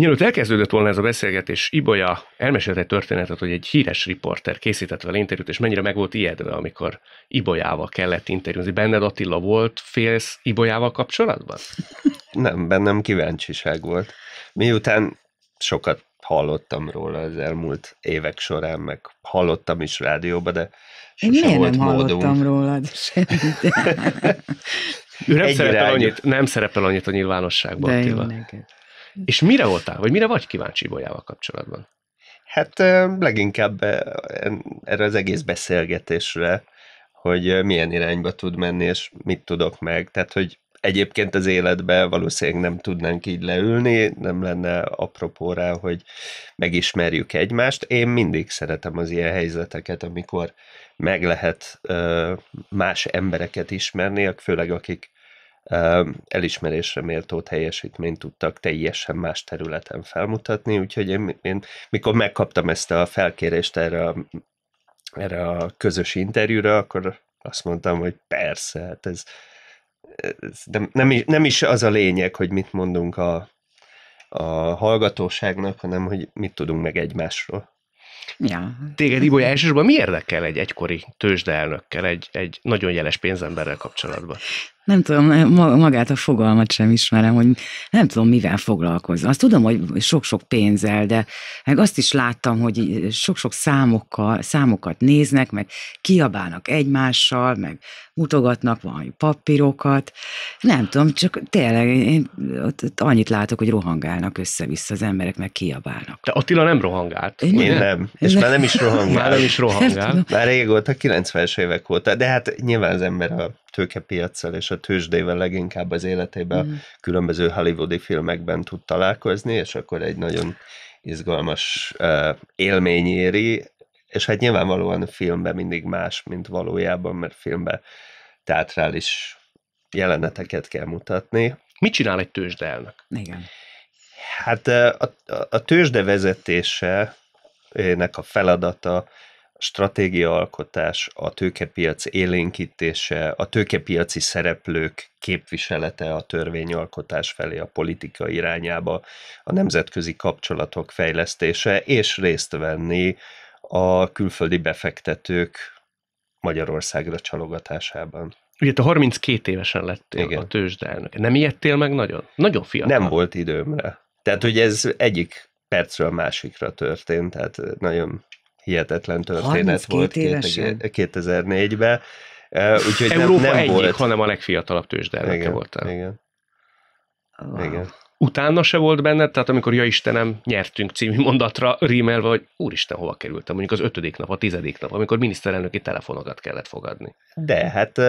Mielőtt elkezdődött volna ez a beszélgetés, Ibolya elmesélte egy történetet, hogy egy híres riporter készített vele interjút, és mennyire meg volt ijedve, amikor Ibolyával kellett interjúzni. Benned Attila volt, félsz Ibolyával kapcsolatban? Nem, bennem kíváncsiság volt. Miután sokat hallottam róla az elmúlt évek során, meg hallottam is rádióba, de Én miért volt nem módunk. hallottam rólad semmit? Ő nem szerepel, annyit, nem szerepel annyit a nyilvánosságban. De Attila. jó és mire voltál, vagy mire vagy kíváncsi bolyával kapcsolatban? Hát leginkább erre az egész beszélgetésre, hogy milyen irányba tud menni, és mit tudok meg. Tehát, hogy egyébként az életben valószínűleg nem tudnánk így leülni, nem lenne apropó rá, hogy megismerjük egymást. Én mindig szeretem az ilyen helyzeteket, amikor meg lehet más embereket ismerni, főleg akik elismerésre méltó teljesítményt tudtak teljesen más területen felmutatni, úgyhogy én, én mikor megkaptam ezt a felkérést erre a, erre a közös interjúra, akkor azt mondtam, hogy persze, hát ez, ez nem, nem, is, nem is az a lényeg, hogy mit mondunk a, a hallgatóságnak, hanem hogy mit tudunk meg egymásról. Ja. Téged, Ibo, elsősorban mi érdekel egy egykori tőzsdeelnökkel, egy, egy nagyon jeles pénzemberrel kapcsolatban? Nem tudom, magát a fogalmat sem ismerem, hogy nem tudom, mivel foglalkozom. Azt tudom, hogy sok-sok pénzzel, de meg azt is láttam, hogy sok-sok számokkal, számokat néznek, meg kiabálnak egymással, meg mutogatnak valami papírokat. Nem tudom, csak tényleg én ott, annyit látok, hogy rohangálnak össze-vissza az emberek, meg kiabálnak. De Attila nem rohangált. Én, nem. nem. És nem. már nem is rohangál. Már nem is rohangál. Nem már régóta, 90-es évek óta, de hát nyilván az ember a tőkepiacsal és a tőzsdével leginkább az életében mm. különböző hollywoodi filmekben tud találkozni, és akkor egy nagyon izgalmas uh, élmény éri, és hát nyilvánvalóan a filmben mindig más, mint valójában, mert filmben teatrális jeleneteket kell mutatni. Mit csinál egy tőzsdeelnök? Igen. Hát a, a, a tőzsde vezetése, nek a feladata stratégiaalkotás, a tőkepiac élénkítése, a tőkepiaci szereplők képviselete a törvényalkotás felé, a politika irányába, a nemzetközi kapcsolatok fejlesztése, és részt venni a külföldi befektetők Magyarországra csalogatásában. Ugye te 32 évesen lettél Igen. a tőzsdelnök. Nem ijedtél meg nagyon? Nagyon fiatal. Nem volt időmre. Tehát, hogy ez egyik percről másikra történt, tehát nagyon hihetetlen történet volt 2004-ben. Úgyhogy Európa nem, nem egyik, volt. hanem a legfiatalabb tőzsdelnöke voltál. Igen. Wow. igen. Utána se volt benned, tehát amikor Ja Istenem, nyertünk című mondatra rímelve, hogy Úristen, hova kerültem, mondjuk az ötödik nap, a tizedik nap, amikor miniszterelnöki telefonokat kellett fogadni. De, hát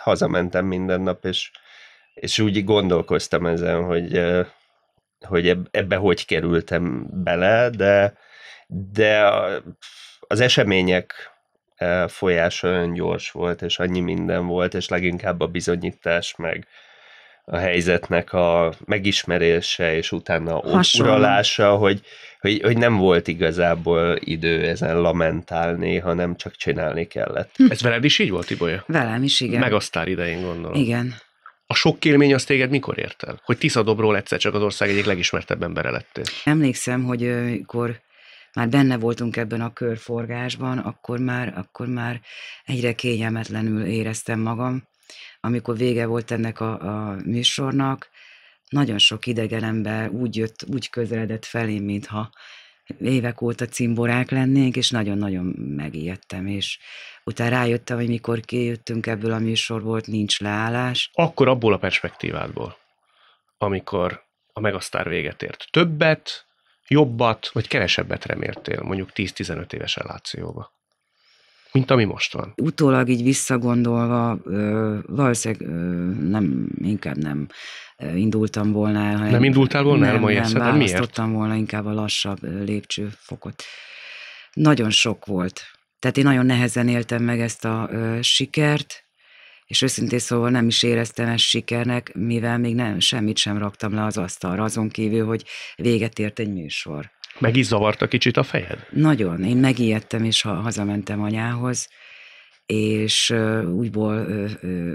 hazamentem minden nap, és, és úgy gondolkoztam ezen, hogy, hogy ebbe hogy kerültem bele, de de az események e, folyása olyan gyors volt, és annyi minden volt, és leginkább a bizonyítás, meg a helyzetnek a megismerése, és utána Hasonló. uralása, hogy, hogy, hogy nem volt igazából idő ezen lamentálni, hanem csak csinálni kellett. Hm. Ez veled is így volt, Ibolya? Velem is, igen. Meg a idején gondolom. Igen. A sok élmény az téged mikor ért el? Hogy Tiszadobról egyszer csak az ország egyik legismertebb embere lettél. Emlékszem, hogy akkor már benne voltunk ebben a körforgásban, akkor már, akkor már egyre kényelmetlenül éreztem magam. Amikor vége volt ennek a, a műsornak, nagyon sok idegen ember úgy jött, úgy közeledett felém, mintha évek óta cimborák lennénk, és nagyon-nagyon megijedtem, és utána rájöttem, hogy mikor kijöttünk ebből a műsorból, nincs leállás. Akkor abból a perspektívából, amikor a megasztár véget ért. Többet jobbat vagy kevesebbet reméltél mondjuk 10-15 éves relációba? mint ami most van. Utólag így visszagondolva, ö, valószínűleg ö, nem, inkább nem indultam volna el. Hanem nem indultál volna el mai Nem, nem hát választottam volna inkább a lassabb lépcsőfokot. Nagyon sok volt. Tehát én nagyon nehezen éltem meg ezt a ö, sikert, és őszintén szóval nem is éreztem ezt sikernek, mivel még nem, semmit sem raktam le az asztalra, azon kívül, hogy véget ért egy műsor. Meg is zavarta kicsit a fejed? Nagyon. Én megijedtem, és ha hazamentem anyához, és uh, úgyból uh, uh,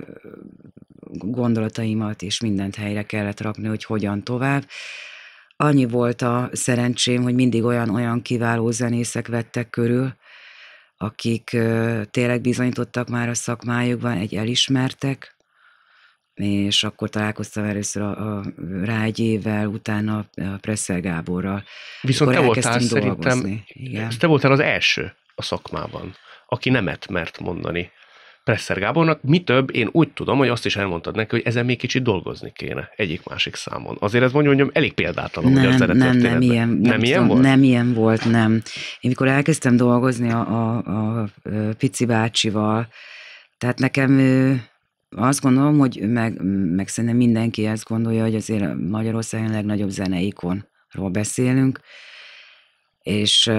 gondolataimat és mindent helyre kellett rakni, hogy hogyan tovább. Annyi volt a szerencsém, hogy mindig olyan-olyan kiváló zenészek vettek körül, akik tényleg bizonyítottak már a szakmájukban, egy elismertek, és akkor találkoztam először a, a Rágyével, utána a Presszel Gáborral. Viszont te voltál dolgozni. szerintem, Igen. te voltál az első a szakmában, aki nemet mert mondani Presser Gábornak. Mi több, én úgy tudom, hogy azt is elmondtad neki, hogy ezen még kicsit dolgozni kéne egyik-másik számon. Azért ez mondjuk, mondjam, elég példátlan, nem, hogy az nem, nem, ilyen, nem, nem ilyen tudom, volt? Nem ilyen volt, nem. Én mikor elkezdtem dolgozni a, a, a, a Pici bácsival, tehát nekem ő, azt gondolom, hogy meg, meg szerintem mindenki ezt gondolja, hogy azért Magyarországon a legnagyobb zeneikonról beszélünk, és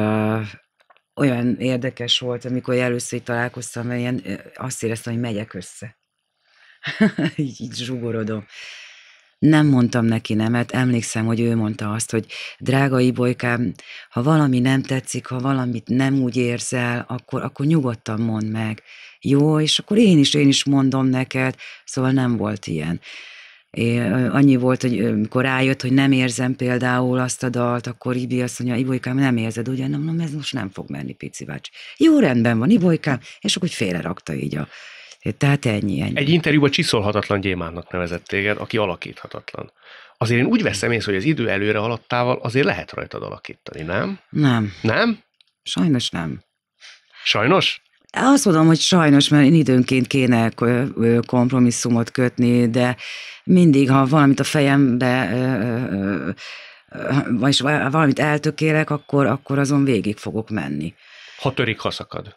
olyan érdekes volt, amikor először így találkoztam, mert ilyen, azt éreztem, hogy megyek össze. így, így zsugorodom. Nem mondtam neki nemet, emlékszem, hogy ő mondta azt, hogy drága Ibolykám, ha valami nem tetszik, ha valamit nem úgy érzel, akkor, akkor nyugodtan mondd meg. Jó, és akkor én is, én is mondom neked, szóval nem volt ilyen. É, annyi volt, hogy amikor rájött, hogy nem érzem például azt a dalt, akkor Ibi azt mondja, Ibolykám, nem érzed, ugye? Nem, nem, ez most nem fog menni, pici bácsi. Jó, rendben van, Ibolykám, és akkor félre rakta így a... Tehát ennyi, ennyi. Egy interjúban csiszolhatatlan gyémánnak nevezett téged, aki alakíthatatlan. Azért én úgy veszem észre, hogy az idő előre haladtával azért lehet rajtad alakítani, nem? Nem. Nem? Sajnos nem. Sajnos? Azt mondom, hogy sajnos, mert én időnként kéne kompromisszumot kötni, de mindig, ha valamit a fejembe vagy valamit eltökélek, akkor, akkor azon végig fogok menni. Ha törik, ha szakad.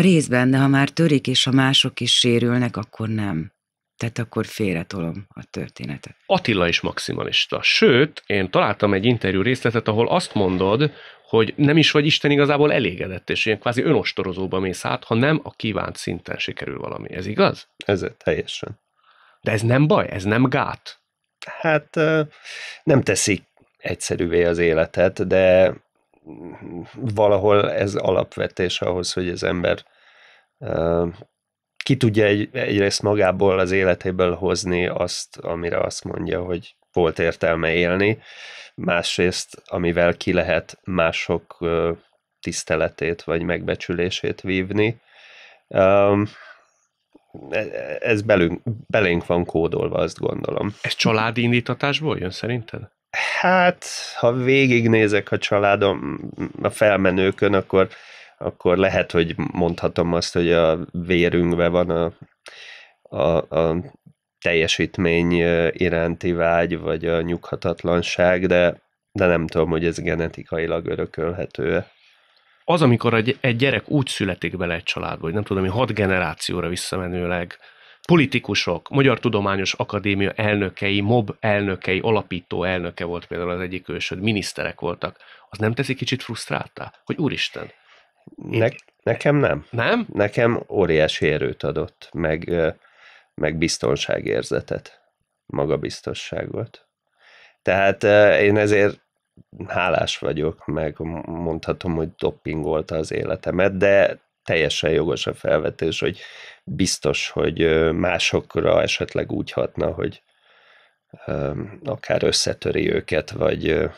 Részben, de ha már törik, és ha mások is sérülnek, akkor nem. Tehát akkor félretolom a történetet. Attila is maximalista. Sőt, én találtam egy interjú részletet, ahol azt mondod, hogy nem is vagy Isten igazából elégedett, és ilyen kvázi önostorozóba mész át, ha nem a kívánt szinten sikerül valami. Ez igaz? Ez teljesen. De ez nem baj, ez nem gát. Hát nem teszik egyszerűvé az életet, de valahol ez alapvetés ahhoz, hogy az ember ki tudja egy, egyrészt magából az életéből hozni azt, amire azt mondja, hogy volt értelme élni, másrészt, amivel ki lehet mások tiszteletét vagy megbecsülését vívni. E, e, ez belünk, belénk van kódolva, azt gondolom. Ez családi indítatásból jön szerinted? Hát, ha végignézek a családom, a felmenőkön, akkor, akkor lehet, hogy mondhatom azt, hogy a vérünkben van a, a, a teljesítmény iránti vágy, vagy a nyughatatlanság, de, de nem tudom, hogy ez genetikailag örökölhető Az, amikor egy, egy gyerek úgy születik bele egy családba, hogy nem tudom, hogy hat generációra visszamenőleg politikusok, Magyar Tudományos Akadémia elnökei, MOB elnökei, alapító elnöke volt például az egyik ősöd, miniszterek voltak, az nem teszi kicsit frusztráltá? Hogy úristen, ne, Nekem nem. Nem? Nekem óriási erőt adott, meg meg biztonságérzetet, magabiztosságot. Tehát én ezért hálás vagyok, meg mondhatom, hogy doppingolta az életemet, de teljesen jogos a felvetés, hogy biztos, hogy másokra esetleg úgy hatna, hogy akár összetöri őket, vagy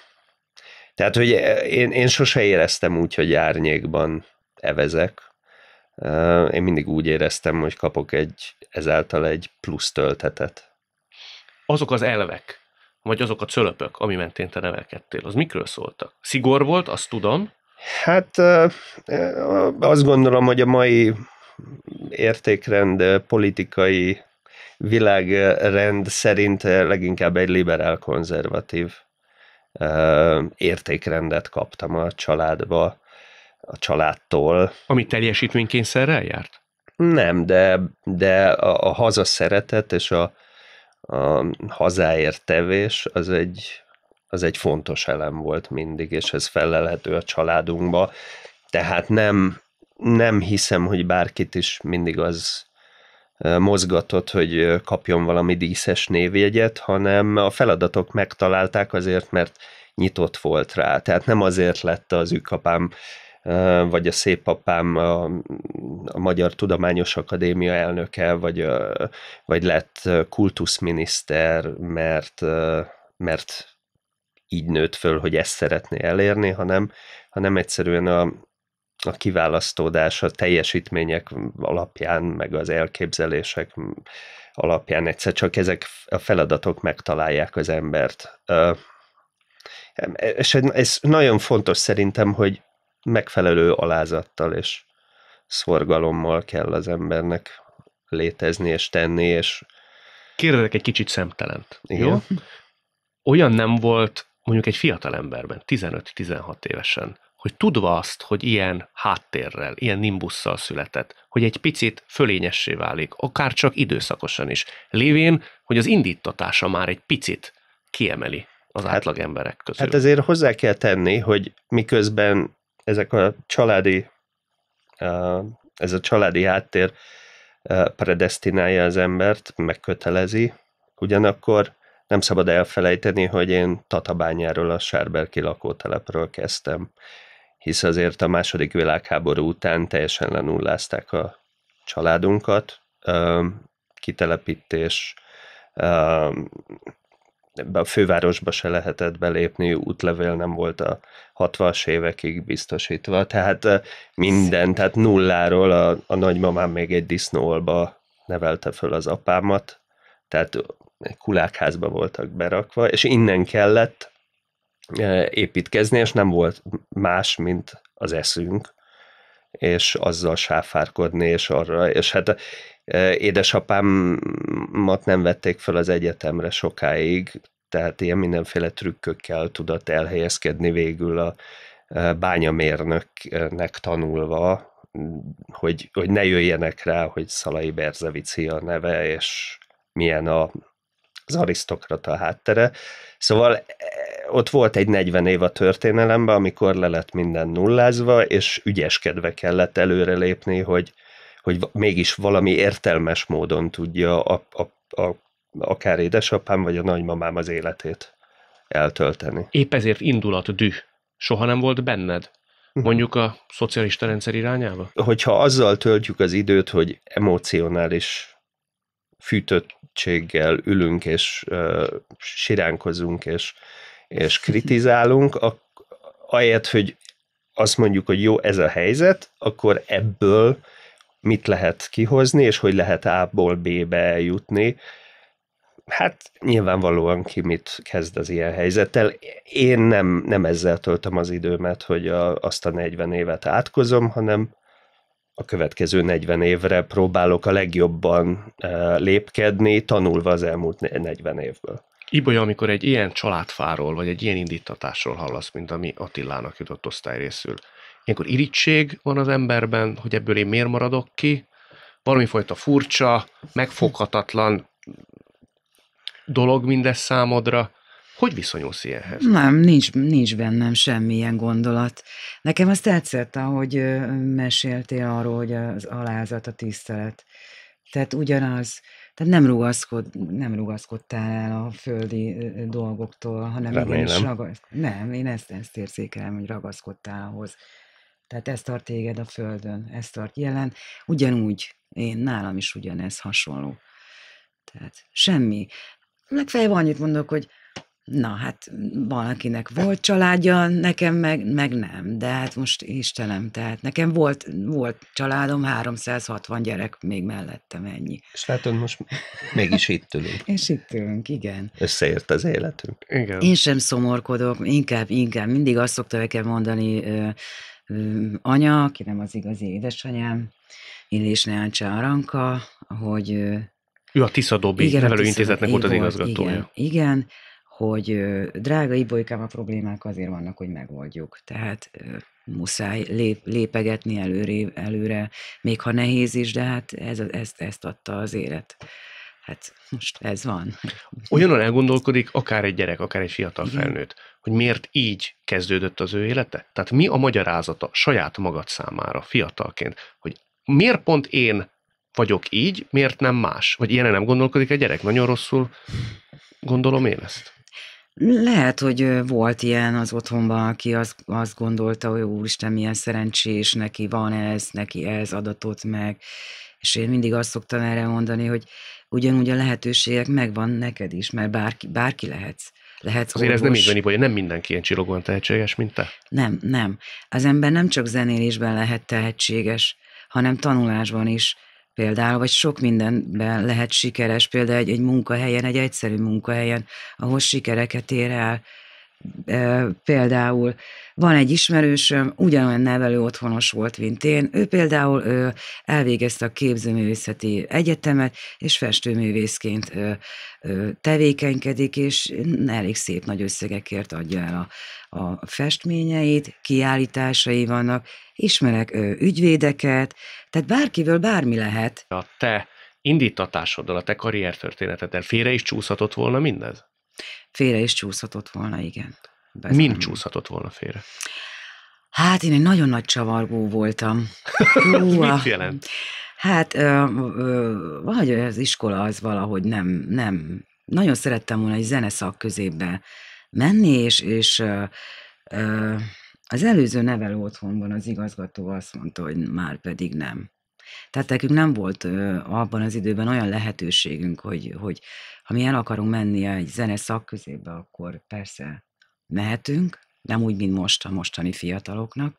tehát, hogy én, én sose éreztem úgy, hogy árnyékban evezek, én mindig úgy éreztem, hogy kapok egy, ezáltal egy plusz töltetet. Azok az elvek, vagy azok a cölöpök, ami mentén te nevelkedtél, az mikről szóltak? Szigor volt, azt tudom. Hát azt gondolom, hogy a mai értékrend, politikai világrend szerint leginkább egy liberál-konzervatív értékrendet kaptam a családba a családtól. Ami teljesítménykényszerrel járt? Nem, de, de a, a haza szeretet és a, a hazáért tevés az egy, az egy fontos elem volt mindig, és ez felelhető a családunkba. Tehát nem, nem hiszem, hogy bárkit is mindig az mozgatott, hogy kapjon valami díszes névjegyet, hanem a feladatok megtalálták azért, mert nyitott volt rá. Tehát nem azért lett az ükapám vagy a apám a, a Magyar Tudományos Akadémia elnöke, vagy, a, vagy lett kultuszminiszter, mert, mert így nőtt föl, hogy ezt szeretné elérni, hanem, hanem egyszerűen a, a kiválasztódás a teljesítmények alapján, meg az elképzelések alapján egyszer csak ezek a feladatok megtalálják az embert. És ez nagyon fontos szerintem, hogy, megfelelő alázattal és szorgalommal kell az embernek létezni és tenni, és... Kérdezek egy kicsit szemtelent. Igen. Jó? Olyan nem volt mondjuk egy fiatal emberben, 15-16 évesen, hogy tudva azt, hogy ilyen háttérrel, ilyen nimbusszal született, hogy egy picit fölényessé válik, akár csak időszakosan is, lévén, hogy az indítatása már egy picit kiemeli az hát, átlag emberek közül. Hát ezért hozzá kell tenni, hogy miközben ezek a családi, ez a családi háttér predestinálja az embert, megkötelezi, ugyanakkor nem szabad elfelejteni, hogy én Tatabányáról, a Sárberki lakótelepről kezdtem, hisz azért a második világháború után teljesen lenullázták a családunkat, kitelepítés, a fővárosba se lehetett belépni, útlevél nem volt a 60-as évekig biztosítva, tehát minden, tehát nulláról a, a nagymamám még egy disznóolba nevelte föl az apámat, tehát kulákházba voltak berakva, és innen kellett építkezni, és nem volt más, mint az eszünk, és azzal sáfárkodni, és arra, és hát Eh, édesapámat nem vették fel az egyetemre sokáig, tehát ilyen mindenféle trükkökkel tudott elhelyezkedni végül a eh, bányamérnöknek tanulva, hogy, hogy ne jöjjenek rá, hogy Szalai Berzevici a neve, és milyen a, az arisztokrata háttere. Szóval eh, ott volt egy 40 év a történelemben, amikor le lett minden nullázva, és ügyeskedve kellett előrelépni, hogy, hogy mégis valami értelmes módon tudja a, a, a, akár édesapám vagy a nagymamám az életét eltölteni. Épp ezért indulat düh. Soha nem volt benned? Mhm. Mondjuk a szocialista rendszer irányába? Hogyha azzal töltjük az időt, hogy emocionális fűtöttséggel ülünk és uh, siránkozunk és, és kritizálunk, a, ahelyett, hogy azt mondjuk, hogy jó, ez a helyzet, akkor ebből mit lehet kihozni, és hogy lehet A-ból B-be eljutni. Hát nyilvánvalóan ki mit kezd az ilyen helyzettel. Én nem, nem ezzel töltöm az időmet, hogy a, azt a 40 évet átkozom, hanem a következő 40 évre próbálok a legjobban e, lépkedni, tanulva az elmúlt 40 évből. Ibolya, amikor egy ilyen családfáról, vagy egy ilyen indítatásról hallasz, mint ami Attilának jutott osztály részül, ilyenkor irítség van az emberben, hogy ebből én miért maradok ki, valamifajta furcsa, megfoghatatlan dolog mindez számodra. Hogy viszonyulsz ilyenhez? Nem, nincs, nincs bennem semmilyen gondolat. Nekem azt tetszett, ahogy meséltél arról, hogy az alázat, a tisztelet. Tehát ugyanaz, tehát nem, rugaszkod, nem rugaszkodtál el a földi dolgoktól, hanem Remélem. igenis ragaszkodtál. Nem, én ezt, ezt érzékelem, hogy ragaszkodtál ahhoz, tehát ez tart téged a Földön, ez tart jelen. Ugyanúgy, én nálam is ugyanez hasonló. Tehát semmi. Legfeljebb annyit mondok, hogy na hát valakinek volt családja, nekem meg, meg nem, de hát most Istenem, tehát nekem volt, volt családom, 360 gyerek még mellettem ennyi. És látod, most mégis itt ülünk. És itt ülünk, igen. Összeért az életünk. Igen. Én sem szomorkodok, inkább, inkább mindig azt szokta nekem mondani, anya, aki nem az igazi édesanyám, Illés Neáncsa Aranka, hogy... Ő a Tisza Dobi igen, nevelőintézetnek volt az igazgatója. Igen, igen hogy drága Ibolykám, a problémák azért vannak, hogy megoldjuk. Tehát muszáj lép, lépegetni előre, előre, még ha nehéz is, de hát ez, ezt, ezt adta az élet. Hát most ez van. Olyanon elgondolkodik akár egy gyerek, akár egy fiatal Igen. felnőtt, hogy miért így kezdődött az ő élete? Tehát mi a magyarázata saját magad számára fiatalként, hogy miért pont én vagyok így, miért nem más? Vagy ilyen nem gondolkodik egy gyerek? Nagyon rosszul gondolom én ezt. Lehet, hogy volt ilyen az otthonban, aki azt, azt gondolta, hogy úristen, milyen szerencsés, neki van ez, neki ez adatot meg. És én mindig azt szoktam erre mondani, hogy ugyanúgy a lehetőségek megvan neked is, mert bárki, bárki lehetsz lehet Azért orvos. ez nem így van, hogy nem mindenki ilyen csillogóan tehetséges, mint te. Nem, nem. Az ember nem csak zenélésben lehet tehetséges, hanem tanulásban is például, vagy sok mindenben lehet sikeres, például egy, egy munkahelyen, egy egyszerű munkahelyen, ahol sikereket ér el, például van egy ismerősöm, ugyanolyan nevelő otthonos volt, mint én. Ő például ő elvégezte a képzőművészeti egyetemet, és festőművészként ő, ő tevékenykedik, és elég szép nagy összegekért adja el a, a festményeit, kiállításai vannak, ismerek ő, ügyvédeket, tehát bárkiből bármi lehet. A te indítatásoddal, a te karriertörténeteddel félre is csúszhatott volna mindez? Félre is csúszhatott volna, igen. Bezem. Mind csúszhatott volna félre? Hát én egy nagyon nagy csavargó voltam. Mit jelent? Hát ö, ö, valahogy az iskola az valahogy nem, nem. Nagyon szerettem volna egy zeneszak középbe menni, és, és ö, ö, az előző nevelő otthonban az igazgató azt mondta, hogy már pedig nem. Tehát nekünk nem volt abban az időben olyan lehetőségünk, hogy, hogy ha mi el akarunk menni egy zene szakközébe, akkor persze mehetünk, nem úgy, mint most a mostani fiataloknak,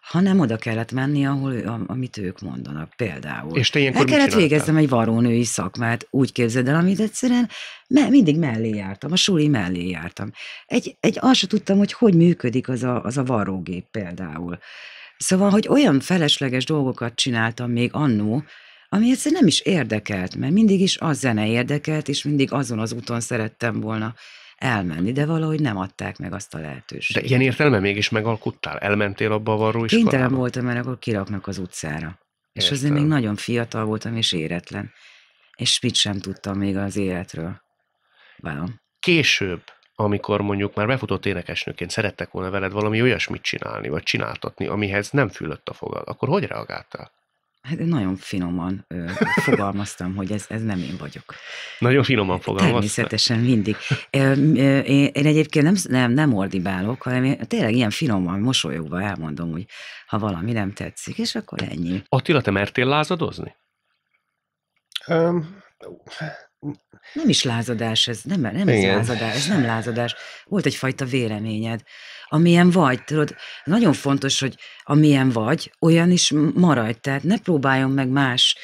hanem oda kellett menni, ahol, amit ők mondanak például. És te ilyenkor El kellett végeznem egy varónői szakmát, úgy képzeld el, amit egyszerűen me- mindig mellé jártam, a suli mellé jártam. Egy, egy azt sem tudtam, hogy hogy működik az a, az a varrógép például. Szóval, hogy olyan felesleges dolgokat csináltam még annó, ami egyszerűen nem is érdekelt, mert mindig is az zene érdekelt, és mindig azon az úton szerettem volna elmenni, de valahogy nem adták meg azt a lehetőséget. De ilyen értelme mégis megalkottál? Elmentél abba a varró iskolába? Kénytelen voltam, mert akkor kiraknak az utcára. Értem. És azért még nagyon fiatal voltam, és éretlen. És mit sem tudtam még az életről. valam. Később amikor mondjuk már befutott énekesnőként szerettek volna veled valami olyasmit csinálni, vagy csináltatni, amihez nem fülött a fogal. akkor hogy reagáltál? Hát nagyon finoman ö, fogalmaztam, hogy ez, ez nem én vagyok. Nagyon finoman fogalmaztam. Természetesen mindig. Ö, ö, én, én egyébként nem, nem, nem ordibálok, hanem én tényleg ilyen finoman, mosolyogva elmondom, hogy ha valami nem tetszik, és akkor ennyi. Attila, te mertél lázadozni? Um, nem is lázadás ez, nem, nem ez lázadás, ez nem lázadás. Volt egyfajta véleményed. Amilyen vagy, tudod, nagyon fontos, hogy amilyen vagy, olyan is maradj, tehát ne próbáljon meg más,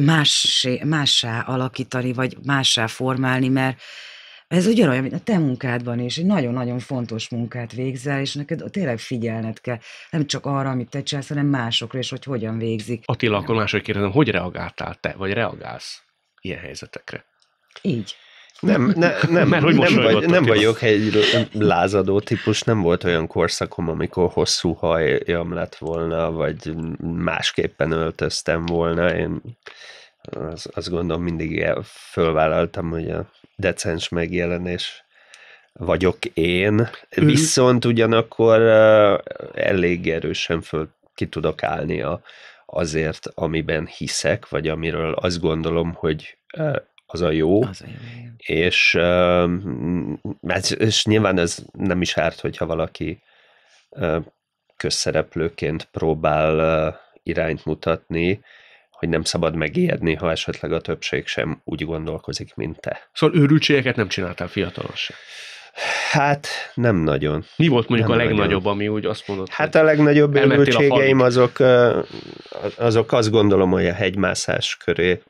más, mássá alakítani, vagy mássá formálni, mert ez ugyanolyan, mint a te munkádban is, egy nagyon-nagyon fontos munkát végzel, és neked tényleg figyelned kell, nem csak arra, amit te csinálsz, hanem másokra, és hogy hogyan végzik. Attila, akkor máshogy kérdezem, hogy reagáltál te, vagy reagálsz ilyen helyzetekre? Így. Nem, ne, nem, Mert hogy nem, vagy, nem vagyok egy lázadó típus, nem volt olyan korszakom, amikor hosszú hajam lett volna, vagy másképpen öltöztem volna. Én az, azt gondolom mindig fölvállaltam, hogy a decens megjelenés vagyok én, mm. viszont ugyanakkor elég erősen föl ki tudok állni a, azért, amiben hiszek, vagy amiről azt gondolom, hogy az a jó. Az a jó. És, hát, és nyilván ez nem is árt, hogyha valaki közszereplőként próbál irányt mutatni, hogy nem szabad megijedni, ha esetleg a többség sem úgy gondolkozik, mint te. Szóval őrültségeket nem csináltál fiatalon sem. Hát nem nagyon. Mi volt mondjuk nem a legnagyobb, nagyon. ami úgy azt mondott? Hát a legnagyobb őrültségeim azok, azok azt gondolom, hogy a hegymászás köré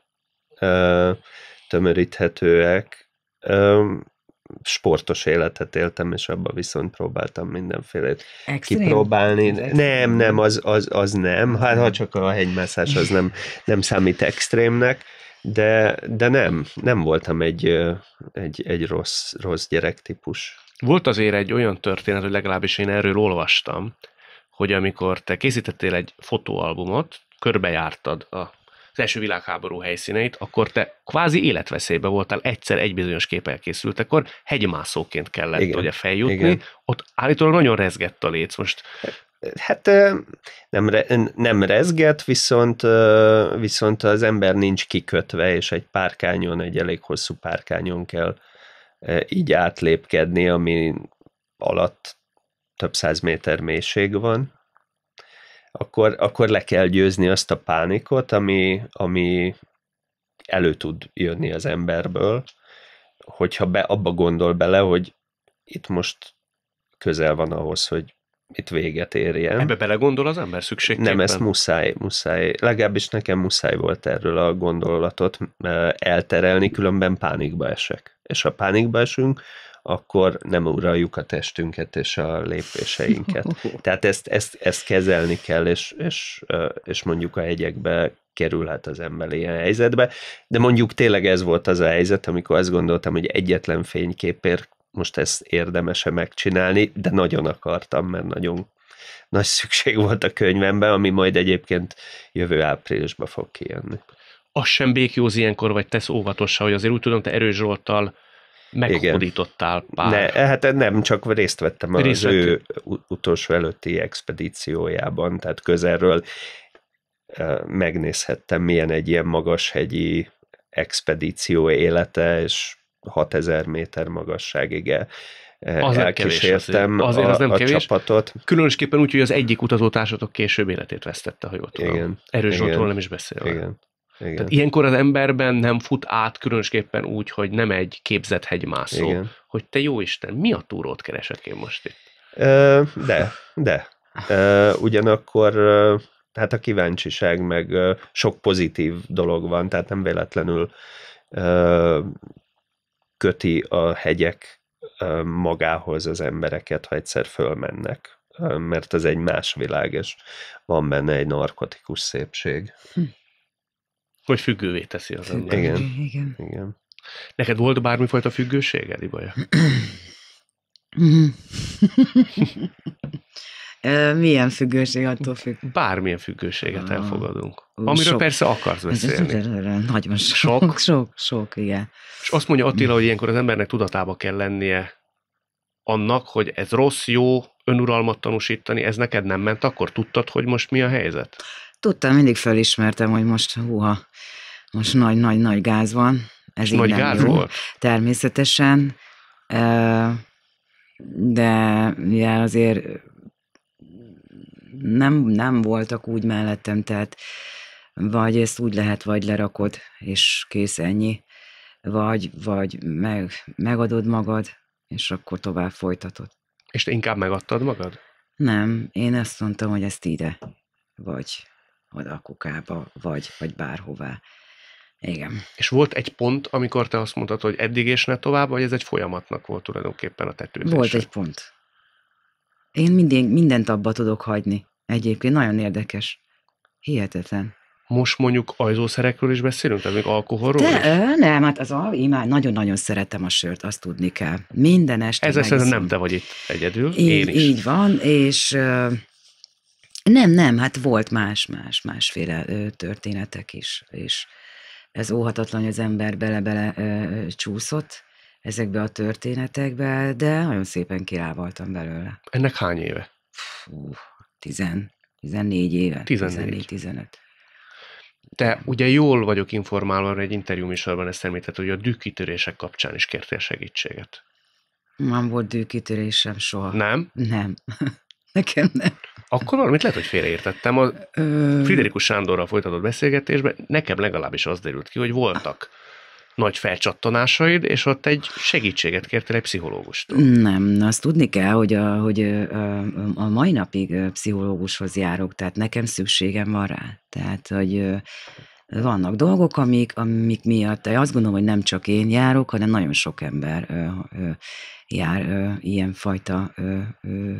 tömöríthetőek. Sportos életet éltem, és abban viszont próbáltam mindenfélét Extreme? kipróbálni. Nem, nem, az, az, az nem. Hát ha csak a hegymászás, az nem, nem számít extrémnek. De, de nem, nem voltam egy, egy, egy rossz, rossz gyerek típus. Volt azért egy olyan történet, hogy legalábbis én erről olvastam, hogy amikor te készítettél egy fotóalbumot, körbejártad a első világháború helyszíneit, akkor te kvázi életveszélybe voltál egyszer egy bizonyos kép elkészült, akkor hegymászóként kellett Igen. ugye feljutni, Igen. ott állítólag nagyon rezgett a léc most. Hát nem, re, nem rezget, viszont, viszont az ember nincs kikötve, és egy párkányon, egy elég hosszú párkányon kell így átlépkedni, ami alatt több száz méter mélység van, akkor, akkor le kell győzni azt a pánikot, ami, ami elő tud jönni az emberből, hogyha be, abba gondol bele, hogy itt most közel van ahhoz, hogy itt véget érjen. Ebbe belegondol az ember szükségképpen? Nem, ezt muszáj, muszáj. Legalábbis nekem muszáj volt erről a gondolatot eh, elterelni, különben pánikba esek. És ha pánikba esünk, akkor nem uraljuk a testünket és a lépéseinket. Tehát ezt, ezt, ezt kezelni kell, és, és, és mondjuk a hegyekbe kerülhet az ember ilyen helyzetbe. De mondjuk tényleg ez volt az a helyzet, amikor azt gondoltam, hogy egyetlen fényképért most ezt érdemese megcsinálni, de nagyon akartam, mert nagyon nagy szükség volt a könyvemben, ami majd egyébként jövő áprilisban fog kijönni. Az sem békjóz ilyenkor, vagy tesz óvatosan, hogy azért úgy tudom, te Erős Zsolttal meghódítottál pár. Ne, hát nem, csak részt vettem az részt ő utolsó előtti expedíciójában, tehát közelről megnézhettem, milyen egy ilyen magas hegyi expedíció élete, és 6000 méter magasságig el, az elkísértem kevés, azért, azért a, az nem a kevés. csapatot. Különösképpen úgy, hogy az egyik utazótársatok később életét vesztette, ha jól tudom. Igen, Erős igen, nem is beszélve. Igen. Igen. Tehát ilyenkor az emberben nem fut át különösképpen úgy, hogy nem egy képzett hegymászó, Igen. hogy te jó Isten, mi a túrót keresek én most itt? de, de. ugyanakkor hát a kíváncsiság, meg sok pozitív dolog van, tehát nem véletlenül köti a hegyek magához az embereket, ha egyszer fölmennek, mert ez egy más világ, és van benne egy narkotikus szépség. Hm. Vagy függővé teszi az ember. Igen. igen. igen. Neked volt bármifajta függőség, baja? Mhm. Milyen függőség attól függ? Bármilyen függőséget ah, elfogadunk. Amiről sok. persze akarsz beszélni. Nagyon sok. Sok? Sok, sok igen. És azt mondja Attila, hogy ilyenkor az embernek tudatába kell lennie annak, hogy ez rossz, jó, önuralmat tanúsítani, ez neked nem ment, akkor tudtad, hogy most mi a helyzet? tudtam, mindig felismertem, hogy most húha, most nagy-nagy-nagy gáz van. Ez nagy gáz jó. volt? Természetesen. De ja, azért nem, nem voltak úgy mellettem, tehát vagy ezt úgy lehet, vagy lerakod, és kész ennyi, vagy, vagy meg, megadod magad, és akkor tovább folytatod. És te inkább megadtad magad? Nem, én azt mondtam, hogy ezt ide, vagy oda a kukába, vagy, vagy bárhová. Igen. És volt egy pont, amikor te azt mondtad, hogy eddig és ne tovább, vagy ez egy folyamatnak volt tulajdonképpen a tetőzés? Volt egy pont. Én mindig, mindent abba tudok hagyni. Egyébként nagyon érdekes. Hihetetlen. Most mondjuk ajzószerekről is beszélünk, tehát még alkoholról De, is? Nem, hát az, én már nagyon-nagyon szeretem a sört, azt tudni kell. Minden este Ez Ez nem te vagy itt egyedül, így, én is. Így van, és nem, nem, hát volt más, más, másféle ö, történetek is, és ez óhatatlan, hogy az ember bele-bele ö, csúszott ezekbe a történetekbe, de nagyon szépen kilábaltam belőle. Ennek hány éve? Fú, tizen, 14 éve. 14. tizenöt. 15 Te ugye jól vagyok informálva, mert egy interjú műsorban ezt említett, hogy a dűkitörések kapcsán is kértél segítséget. Nem volt dűkitörésem soha. Nem? Nem. Nekem nem. Akkor valamit lehet, hogy félreértettem. A Friderikus Sándorral folytatott beszélgetésben nekem legalábbis az derült ki, hogy voltak nagy felcsattanásaid, és ott egy segítséget kértél egy pszichológustól. Nem, azt tudni kell, hogy a, hogy a mai napig pszichológushoz járok, tehát nekem szükségem van rá. Tehát, hogy vannak dolgok, amik, amik miatt azt gondolom, hogy nem csak én járok, hanem nagyon sok ember ö, ö, jár ö, ilyenfajta ö, ö,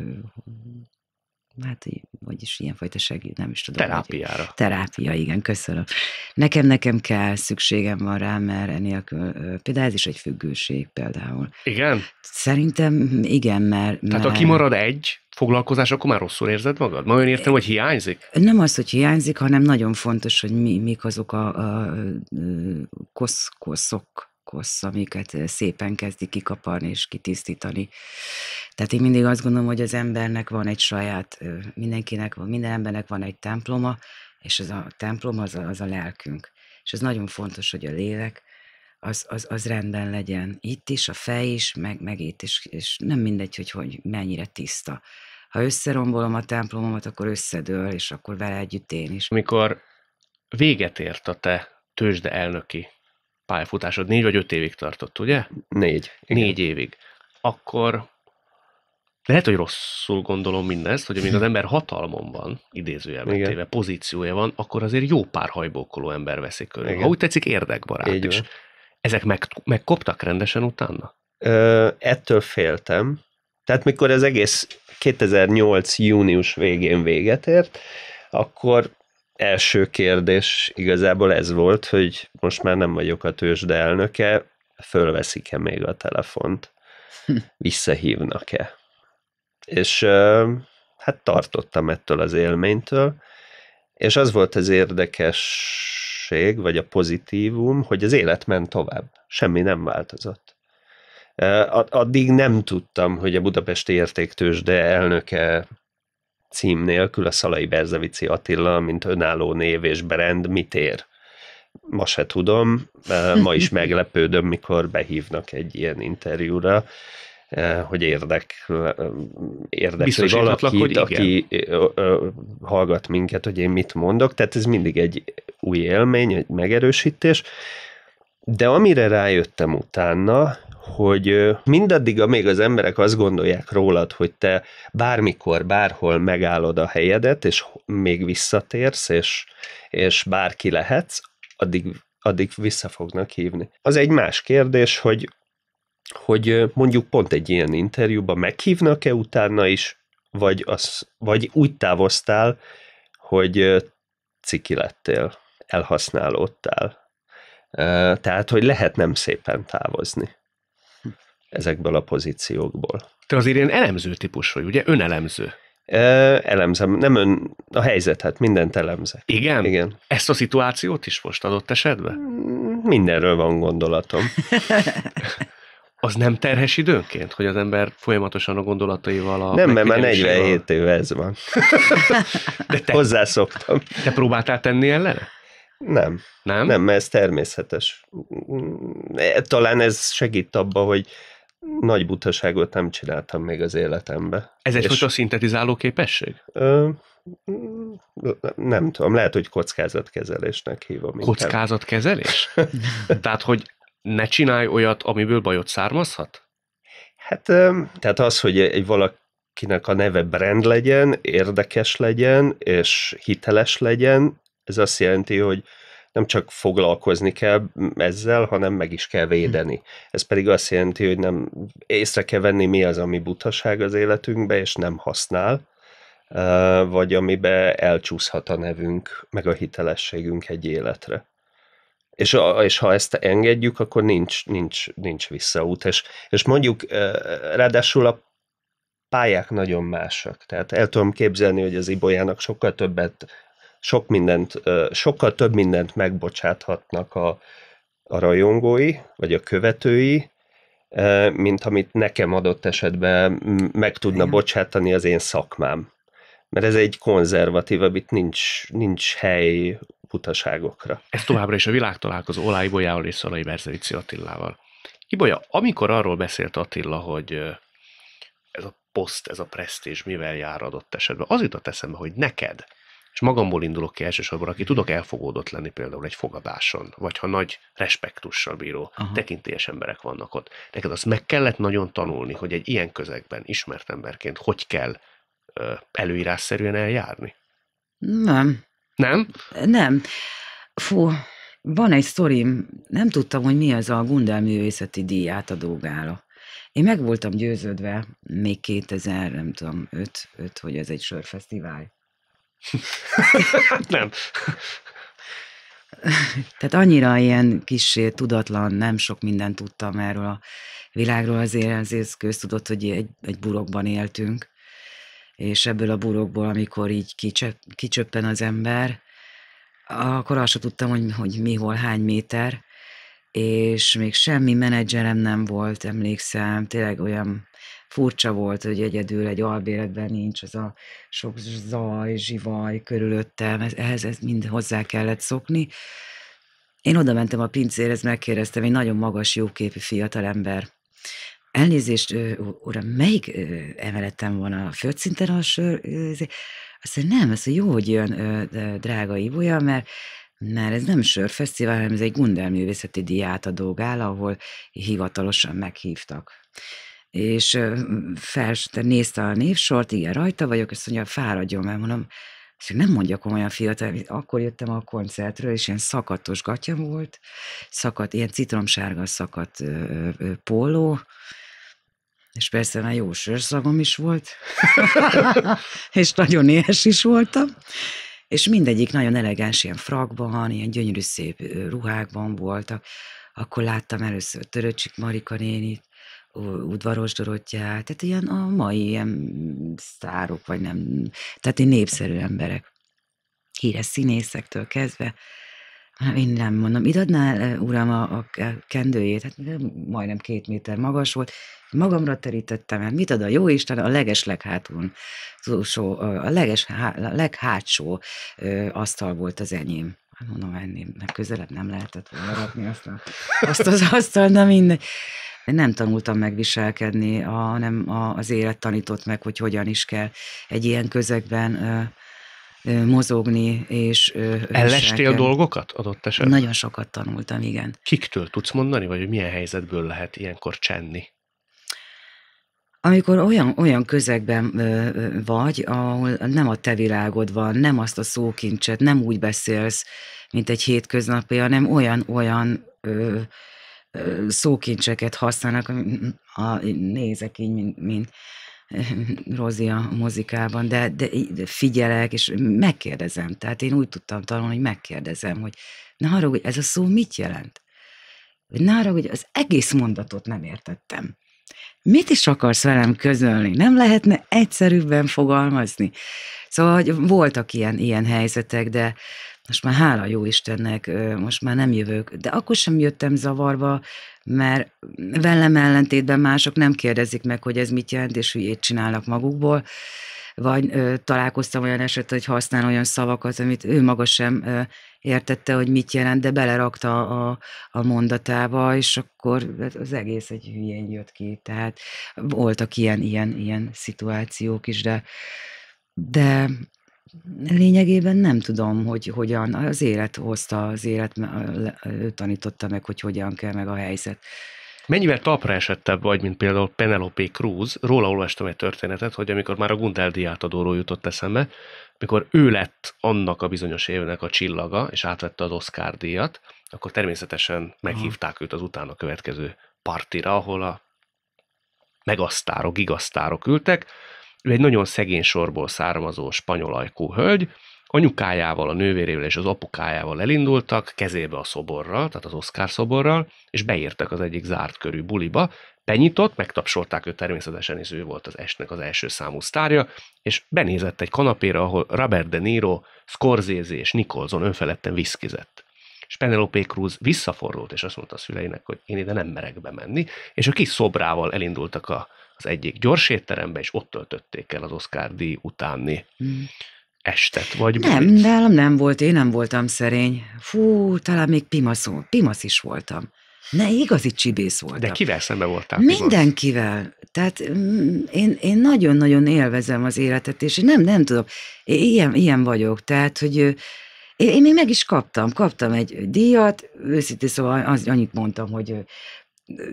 hát, vagyis ilyenfajta segít, nem is tudom. Terápiára. Hogy, terápia, igen, köszönöm. Nekem, nekem kell, szükségem van rá, mert enélkül, például ez is egy függőség például. Igen? Szerintem igen, mert... Tehát mert, ha kimarad egy, foglalkozás, akkor már rosszul érzed magad? olyan értem, hogy hiányzik? Nem az, hogy hiányzik, hanem nagyon fontos, hogy mi, mik azok a, a, a kosz, koszok, kosz, amiket szépen kezdik, kikaparni és kitisztítani. Tehát én mindig azt gondolom, hogy az embernek van egy saját, mindenkinek, minden embernek van egy temploma, és az a templom az a, az a lelkünk. És ez nagyon fontos, hogy a lélek az, az, az rendben legyen. Itt is, a fej is, meg, meg itt is, és nem mindegy, hogy, hogy mennyire tiszta ha összerombolom a templomomat, akkor összedől, és akkor vele együtt én is. Amikor véget ért a te tőzsde elnöki pályafutásod, négy vagy öt évig tartott, ugye? Négy. Igen. Négy évig. Akkor lehet, hogy rosszul gondolom mindezt, hogy amíg az ember hatalmon van, idézőjelben téve, pozíciója van, akkor azért jó pár hajbókoló ember veszik körül. Igen. Ha úgy tetszik, érdekbarát Így is. Van. Ezek meg, megkoptak rendesen utána? Ö, ettől féltem, tehát mikor ez egész 2008. június végén véget ért, akkor első kérdés igazából ez volt, hogy most már nem vagyok a tőzsde elnöke, fölveszik-e még a telefont, hm. visszahívnak-e. És hát tartottam ettől az élménytől, és az volt az érdekesség, vagy a pozitívum, hogy az élet ment tovább. Semmi nem változott. Addig nem tudtam, hogy a Budapesti Értéktős, de elnöke cím nélkül a Szalai Berzevici Attila, mint önálló név és brand mit ér. Ma se tudom, ma is meglepődöm, mikor behívnak egy ilyen interjúra, hogy érdek, érdekli valaki, hogy aki igen. hallgat minket, hogy én mit mondok. Tehát ez mindig egy új élmény, egy megerősítés. De amire rájöttem utána, hogy mindaddig, amíg az emberek azt gondolják rólad, hogy te bármikor, bárhol megállod a helyedet, és még visszatérsz, és, és bárki lehetsz, addig, addig vissza fognak hívni. Az egy más kérdés, hogy, hogy mondjuk pont egy ilyen interjúban meghívnak-e utána is, vagy, az, vagy úgy távoztál, hogy ciki lettél, elhasználódtál. Tehát, hogy lehet nem szépen távozni ezekből a pozíciókból. Te azért ilyen elemző típus vagy, ugye? Önelemző. Elemzem, nem ön, a helyzetet, hát mindent elemzek. Igen? Igen. Ezt a szituációt is most adott esetben? Mm, mindenről van gondolatom. az nem terhes időnként, hogy az ember folyamatosan a gondolataival a... Nem, mert már 47 éve ez van. De te, Hozzászoktam. Te próbáltál tenni ellen? Nem. Nem? Nem, mert ez természetes. Mm, mm, talán ez segít abba, hogy nagy butaságot nem csináltam még az életembe. Ez egy fotoszintetizáló képesség? Ö, nem tudom, lehet, hogy kockázatkezelésnek hívom. Kockázatkezelés? Tehát, hogy ne csinálj olyat, amiből bajot származhat? Hát, tehát az, hogy egy valakinek a neve brand legyen, érdekes legyen, és hiteles legyen, ez azt jelenti, hogy nem csak foglalkozni kell ezzel, hanem meg is kell védeni. Hm. Ez pedig azt jelenti, hogy nem észre kell venni, mi az, ami butaság az életünkbe, és nem használ, vagy amibe elcsúszhat a nevünk, meg a hitelességünk egy életre. És, és ha ezt engedjük, akkor nincs, nincs, nincs visszaút. És, és mondjuk ráadásul a pályák nagyon másak. Tehát el tudom képzelni, hogy az Ibolyának sokkal többet sok mindent, sokkal több mindent megbocsáthatnak a, a rajongói, vagy a követői, mint amit nekem adott esetben meg tudna Igen. bocsátani az én szakmám. Mert ez egy konzervatív, amit nincs, nincs hely utaságokra. Ez továbbra is a világ találkozó Olá Ibolyával és Szalai Berzevici Attillával. Ibolya, amikor arról beszélt Attila, hogy ez a poszt, ez a presztízs mivel jár adott esetben, az jutott eszembe, hogy neked és magamból indulok ki elsősorban, aki tudok elfogódott lenni például egy fogadáson, vagy ha nagy respektussal bíró, Aha. tekintélyes emberek vannak ott. Neked azt meg kellett nagyon tanulni, hogy egy ilyen közegben ismert emberként hogy kell ö, előírásszerűen eljárni? Nem. Nem? Nem. Fú, van egy sztorim, nem tudtam, hogy mi az a Gundel művészeti díját a dolgára. Én meg voltam győződve még 2000, nem tudom, 5, 5 hogy ez egy sörfesztivál Hát nem. Tehát annyira ilyen kis tudatlan, nem sok mindent tudtam erről a világról, azért, azért köztudott, hogy egy, egy burokban éltünk, és ebből a burokból, amikor így kicsöp, kicsöppen az ember, akkor azt sem tudtam, hogy, hogy mihol, hány méter, és még semmi menedzserem nem volt, emlékszem, tényleg olyan furcsa volt, hogy egyedül egy albéletben nincs az a sok zaj, zsivaj körülöttem, ehhez ez mind hozzá kellett szokni. Én oda mentem a pincérhez, megkérdeztem, egy nagyon magas, jóképű fiatalember. Elnézést, uram, melyik emeletem van a földszinten a sör? Izé? Azt mondja, nem, azt mondja, jó, hogy jön drága Ibolya, mert mert ez nem sörfesztivál, hanem ez egy gundelművészeti diát a dolgál, ahol hivatalosan meghívtak és fels, nézte a névsort, igen, rajta vagyok, azt mondja, fáradjon mert mondom, és nem mondja komolyan fiatal, akkor jöttem a koncertről, és ilyen szakatos gatya volt, szakadt, ilyen citromsárga szakadt póló, és persze már jó sörszagom is volt, és nagyon éhes is voltam, és mindegyik nagyon elegáns, ilyen frakban, ilyen gyönyörű szép ruhákban voltak. Akkor láttam először Töröcsik Marika nénit, udvaros Dorottyát, tehát ilyen a mai ilyen sztárok, vagy nem, tehát én népszerű emberek. Híres színészektől kezdve. Hát én nem mondom, itt adnál, e, uram, a, a kendőjét, hát majdnem két méter magas volt, magamra terítettem, el, mit ad a jó Isten, a leges leghátul, a leges, a leghátsó asztal volt az enyém hát mondom, ennél közelebb nem lehetett volna rakni azt, a, azt az asztal, nem minden nem tanultam megviselkedni, viselkedni, hanem a, az élet tanított meg, hogy hogyan is kell egy ilyen közegben mozogni, és... Ö, Ellestél dolgokat adott esetben? Nagyon sokat tanultam, igen. Kiktől tudsz mondani, vagy hogy milyen helyzetből lehet ilyenkor csenni? Amikor olyan, olyan közegben ö, vagy, ahol nem a te világod van, nem azt a szókincset, nem úgy beszélsz, mint egy hétköznapi, hanem olyan, olyan szókincseket használnak, a, nézek így, mint, mint Rozi a mozikában, de, de figyelek, és megkérdezem. Tehát én úgy tudtam tanulni, hogy megkérdezem, hogy ne haragudj, ez a szó mit jelent? Hogy az egész mondatot nem értettem. Mit is akarsz velem közölni? Nem lehetne egyszerűbben fogalmazni? Szóval hogy voltak ilyen, ilyen helyzetek, de most már hála jó Istennek, most már nem jövök. De akkor sem jöttem zavarva, mert velem ellentétben mások nem kérdezik meg, hogy ez mit jelent, és hülyét csinálnak magukból vagy ö, találkoztam olyan esetet, hogy használ olyan szavakat, amit ő maga sem ö, értette, hogy mit jelent, de belerakta a, a mondatába, és akkor hát az egész egy hülyén jött ki. Tehát voltak ilyen, ilyen, ilyen szituációk is, de, de Lényegében nem tudom, hogy hogyan, az élet hozta, az élet ő tanította meg, hogy hogyan kell meg a helyzet. Mennyivel talpra esettebb vagy, mint például Penelope Cruz? Róla olvastam egy történetet, hogy amikor már a Gundeldi átadóról jutott eszembe, mikor ő lett annak a bizonyos évnek a csillaga, és átvette az Oscar díjat, akkor természetesen meghívták Aha. őt az utána következő partira, ahol a megasztárok, gigasztárok ültek, ő egy nagyon szegény sorból származó spanyol ajkú hölgy, anyukájával, a nővérével és az apukájával elindultak, kezébe a szoborral, tehát az Oscar szoborral, és beírtak az egyik zárt körű buliba, benyitott, megtapsolták őt természetesen, és ő volt az esnek az első számú sztárja, és benézett egy kanapéra, ahol Robert De Niro, Scorsese és Nicholson önfeledten viszkizett és Penelope Cruz visszafordult, és azt mondta a szüleinek, hogy én ide nem merek bemenni, és a kis szobrával elindultak a, az egyik gyors étterembe, és ott töltötték el az Oscar díj utáni hmm. estet, vagy Nem, bulit. de nem volt, én nem voltam szerény. Fú, talán még pimaszó, pimasz is voltam. Ne, igazi csibész voltam. De kivel szembe voltál? Mindenkivel. Pimasz? Tehát mm, én, én nagyon-nagyon élvezem az életet, és nem, nem tudom, én ilyen, ilyen vagyok. Tehát, hogy én még meg is kaptam, kaptam egy díjat, őszintén szóval az, annyit mondtam, hogy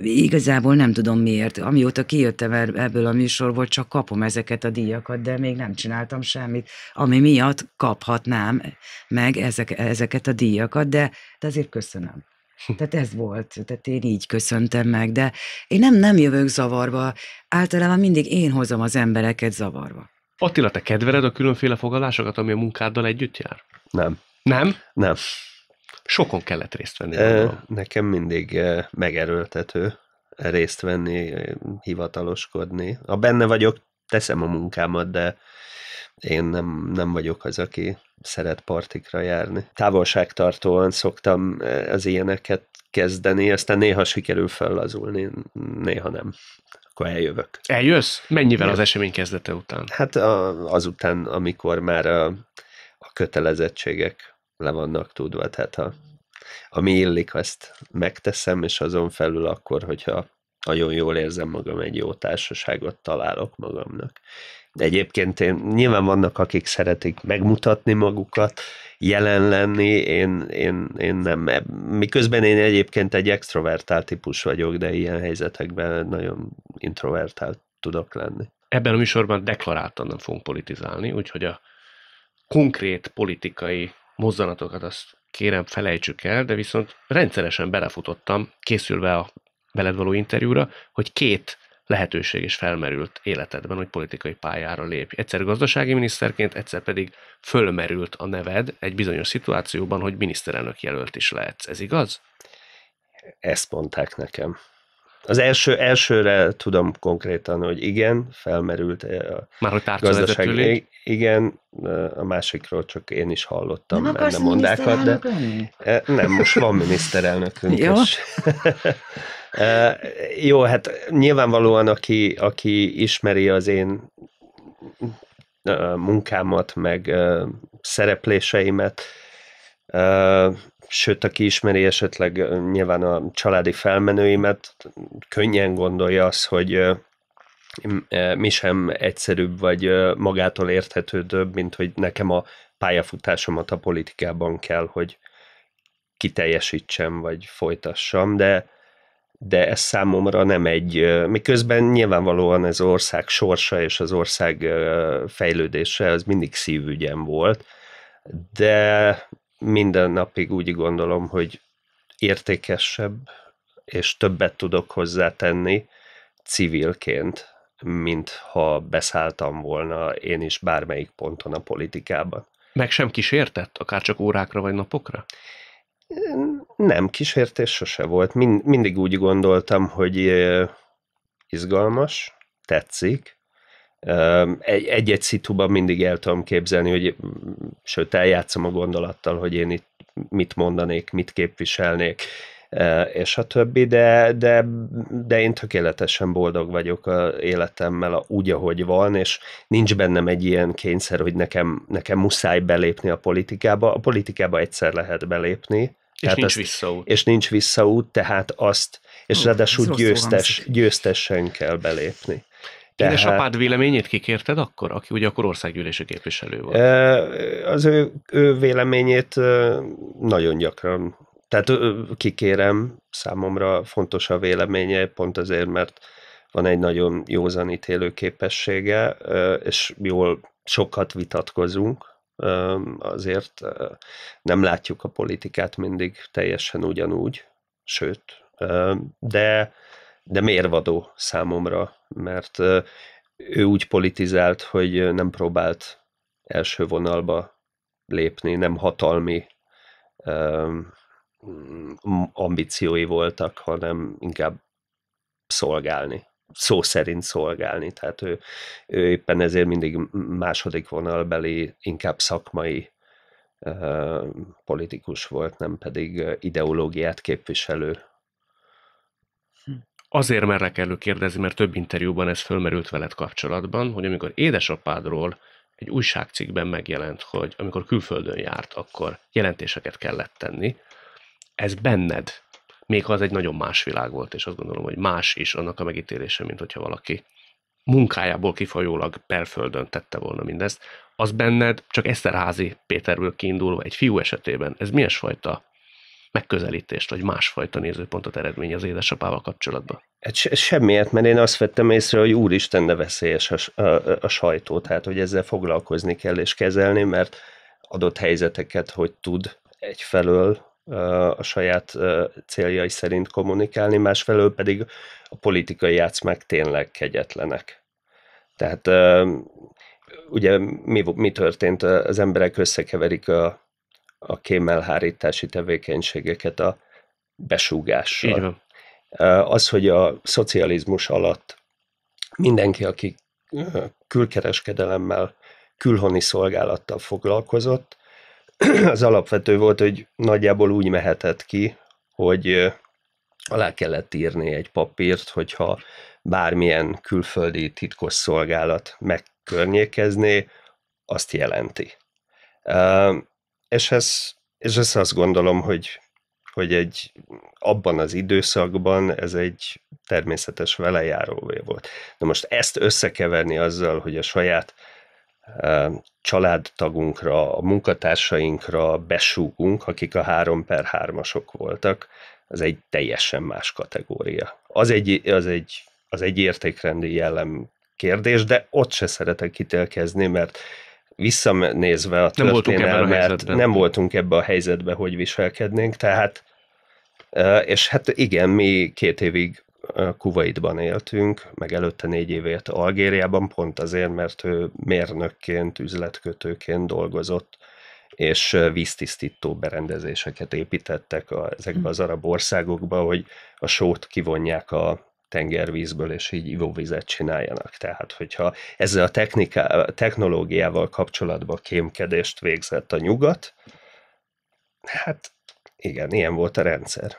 igazából nem tudom miért. Amióta kijöttem er, ebből a műsorból, csak kapom ezeket a díjakat, de még nem csináltam semmit, ami miatt kaphatnám meg ezek, ezeket a díjakat, de, de azért köszönöm. Hm. Tehát ez volt, tehát én így köszöntem meg, de én nem, nem jövök zavarba, általában mindig én hozom az embereket zavarba. Attila, te kedvered a különféle fogalásokat, ami a munkáddal együtt jár? Nem. Nem? Nem. Sokon kellett részt venni. E, nekem mindig megerőltető részt venni, hivataloskodni. A benne vagyok, teszem a munkámat, de én nem, nem vagyok az, aki szeret partikra járni. Távolságtartóan szoktam az ilyeneket kezdeni, aztán néha sikerül fellazulni, néha nem. Akkor eljövök. Eljössz? Mennyivel az esemény kezdete után? Hát a, azután, amikor már a, a kötelezettségek le vannak tudva, tehát ha, ami illik, azt megteszem, és azon felül akkor, hogyha nagyon jól érzem magam, egy jó társaságot találok magamnak. De egyébként én, nyilván vannak, akik szeretik megmutatni magukat, jelen lenni, én, én, én nem. Miközben én egyébként egy extrovertált típus vagyok, de ilyen helyzetekben nagyon introvertált tudok lenni. Ebben a műsorban deklaráltan nem fogunk politizálni, úgyhogy a konkrét politikai mozzanatokat azt kérem felejtsük el, de viszont rendszeresen belefutottam, készülve a veled való interjúra, hogy két lehetőség is felmerült életedben, hogy politikai pályára lépj. Egyszer gazdasági miniszterként, egyszer pedig fölmerült a neved egy bizonyos szituációban, hogy miniszterelnök jelölt is lehetsz. Ez igaz? Ezt mondták nekem. Az első, elsőre tudom konkrétan, hogy igen, felmerült eh, a Már hogy gazdaság. Igen, eh, a másikról csak én is hallottam nem benne mondákat. De lenni? Eh, nem, most van miniszterelnökünk Jó. is. Jó, hát nyilvánvalóan, aki, aki ismeri az én munkámat, meg szerepléseimet, sőt, aki ismeri esetleg nyilván a családi felmenőimet, könnyen gondolja az, hogy mi sem egyszerűbb vagy magától érthetődőbb, mint hogy nekem a pályafutásomat a politikában kell, hogy kiteljesítsem, vagy folytassam, de, de ez számomra nem egy, miközben nyilvánvalóan ez ország sorsa és az ország fejlődése, az mindig szívügyem volt, de minden napig úgy gondolom, hogy értékesebb, és többet tudok hozzátenni civilként, mint ha beszálltam volna én is bármelyik ponton a politikában. Meg sem kísértett, akár csak órákra vagy napokra? Nem, kísértés sose volt. Mind, mindig úgy gondoltam, hogy eh, izgalmas, tetszik, egy-egy szituban mindig el tudom képzelni, hogy sőt, eljátszom a gondolattal, hogy én itt mit mondanék, mit képviselnék, és a többi, de, de, de én tökéletesen boldog vagyok a életemmel a, úgy, ahogy van, és nincs bennem egy ilyen kényszer, hogy nekem, nekem muszáj belépni a politikába. A politikába egyszer lehet belépni. És nincs ezt, visszaút. És nincs visszaút, tehát azt, és ráadásul győztes, győztesen kell belépni. Tehát... Édesapád véleményét kikérted akkor, aki ugye akkor országgyűlési képviselő volt? Az ő, ő véleményét nagyon gyakran, tehát kikérem, számomra fontos a véleménye, pont azért, mert van egy nagyon józan ítélő képessége, és jól sokat vitatkozunk, azért nem látjuk a politikát mindig teljesen ugyanúgy, sőt, de de mérvadó számomra, mert ő úgy politizált, hogy nem próbált első vonalba lépni, nem hatalmi ambíciói voltak, hanem inkább szolgálni. Szó szerint szolgálni. Tehát ő, ő éppen ezért mindig második vonalbeli, inkább szakmai politikus volt, nem pedig ideológiát képviselő Azért merlek kérdezni, mert több interjúban ez fölmerült veled kapcsolatban, hogy amikor édesapádról egy újságcikkben megjelent, hogy amikor külföldön járt, akkor jelentéseket kellett tenni. Ez benned, még ha az egy nagyon más világ volt, és azt gondolom, hogy más is annak a megítélése, mint hogyha valaki munkájából kifolyólag belföldön tette volna mindezt, az benned csak Eszterházi Péterből kiindulva egy fiú esetében, ez milyen fajta megközelítést, vagy másfajta nézőpontot eredmény az édesapával kapcsolatban? Hát Ez semmiért, mert én azt vettem észre, hogy úristen, ne veszélyes a, a, a sajtó, tehát hogy ezzel foglalkozni kell és kezelni, mert adott helyzeteket hogy tud egyfelől a saját céljai szerint kommunikálni, másfelől pedig a politikai játszmák tényleg kegyetlenek. Tehát ugye mi, mi történt? Az emberek összekeverik a a kémelhárítási tevékenységeket a besúgással. Így van. Az, hogy a szocializmus alatt mindenki, aki külkereskedelemmel, külhoni szolgálattal foglalkozott, az alapvető volt, hogy nagyjából úgy mehetett ki, hogy alá kellett írni egy papírt, hogyha bármilyen külföldi titkos szolgálat megkörnyékezné, azt jelenti és ez, és ez azt gondolom, hogy, hogy egy abban az időszakban ez egy természetes velejárója volt. Na most ezt összekeverni azzal, hogy a saját családtagunkra, a munkatársainkra besúgunk, akik a 3 per 3 voltak, az egy teljesen más kategória. Az egy, az egy, az egy értékrendi jellem kérdés, de ott se szeretek kitelkezni, mert visszanézve a történelmet, nem, nem voltunk ebbe a helyzetbe, hogy viselkednénk, tehát eh, és hát igen, mi két évig eh, Kuwaitban éltünk, meg előtte négy évét Algériában, pont azért, mert ő mérnökként, üzletkötőként dolgozott, és eh, víztisztító berendezéseket építettek a, ezekbe az arab országokba, hogy a sót kivonják a tengervízből, és így ivóvizet csináljanak. Tehát, hogyha ezzel a techniká, technológiával kapcsolatban kémkedést végzett a nyugat, hát igen, ilyen volt a rendszer.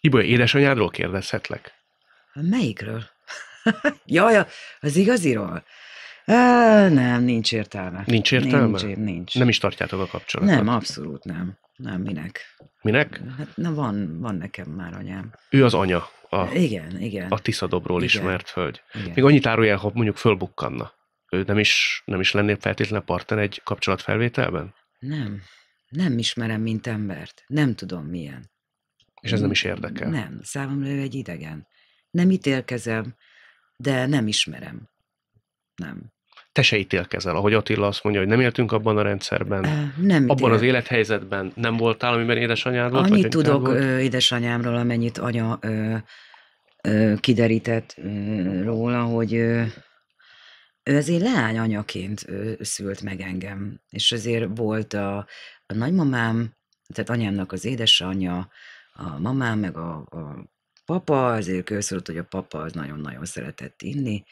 Ibolya, édesanyádról kérdezhetlek? Melyikről? Jaj, az igaziról? Á, nem, nincs értelme. Nincs értelme? Nincs, nincs. Nem is tartjátok a kapcsolatot? Nem, abszolút nem. Nem, minek? Minek? Hát na van, van nekem már anyám. Ő az anya. A, igen, igen. A Tiszadobról igen. ismert hölgy. Igen. Még annyit árulja, ha mondjuk fölbukkanna. Ő nem is, nem is lennél feltétlenül partner egy kapcsolatfelvételben? Nem. Nem ismerem, mint embert. Nem tudom, milyen. És ez nem is érdekel? Nem. Számomra ő egy idegen. Nem ítélkezem, de nem ismerem. Nem te se ítélkezel, ahogy Attila azt mondja, hogy nem éltünk abban a rendszerben, nem abban ítél. az élethelyzetben nem voltál, amiben édesanyád volt? Annyit tudok volt? édesanyámról, amennyit anya ö, ö, kiderített ö, róla, hogy ö, ő azért leányanyaként ö, szült meg engem, és azért volt a, a nagymamám, tehát anyámnak az édesanyja, a mamám, meg a, a papa, azért ő hogy a papa az nagyon-nagyon szeretett inni,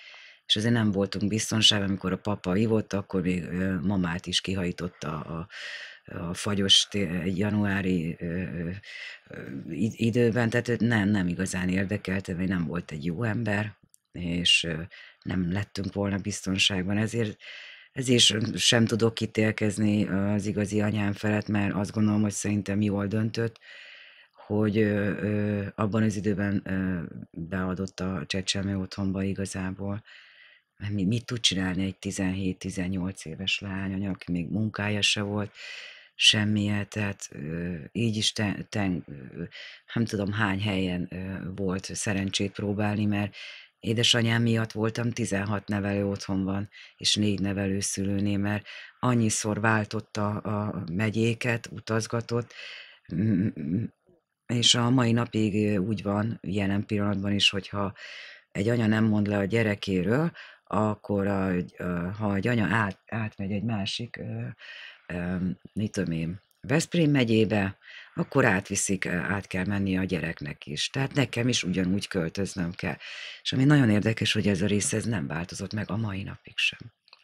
és azért nem voltunk biztonságban, amikor a papa ivott, akkor még mamát is kihajította a, a fagyos januári ö, ö, időben, tehát őt nem, nem igazán érdekelte, vagy nem volt egy jó ember, és nem lettünk volna biztonságban, ezért ez is sem tudok kitélkezni az igazi anyám felett, mert azt gondolom, hogy szerintem jól döntött, hogy ö, ö, abban az időben ö, beadott a csecsemő otthonba igazából. Hát mit, mit tud csinálni egy 17-18 éves lány, aki még munkája se volt, semmilyen, tehát így is ten, ten, nem tudom hány helyen volt szerencsét próbálni, mert édesanyám miatt voltam 16 nevelő otthonban, és négy nevelő szülőnél, mert annyiszor váltotta a megyéket, utazgatott, és a mai napig úgy van jelen pillanatban is, hogyha egy anya nem mond le a gyerekéről, akkor a, a, ha egy anya át, átmegy egy másik, mit tudom én, Veszprém megyébe, akkor átviszik, át kell menni a gyereknek is. Tehát nekem is ugyanúgy költöznöm kell. És ami nagyon érdekes, hogy ez a rész ez nem változott meg a mai napig sem.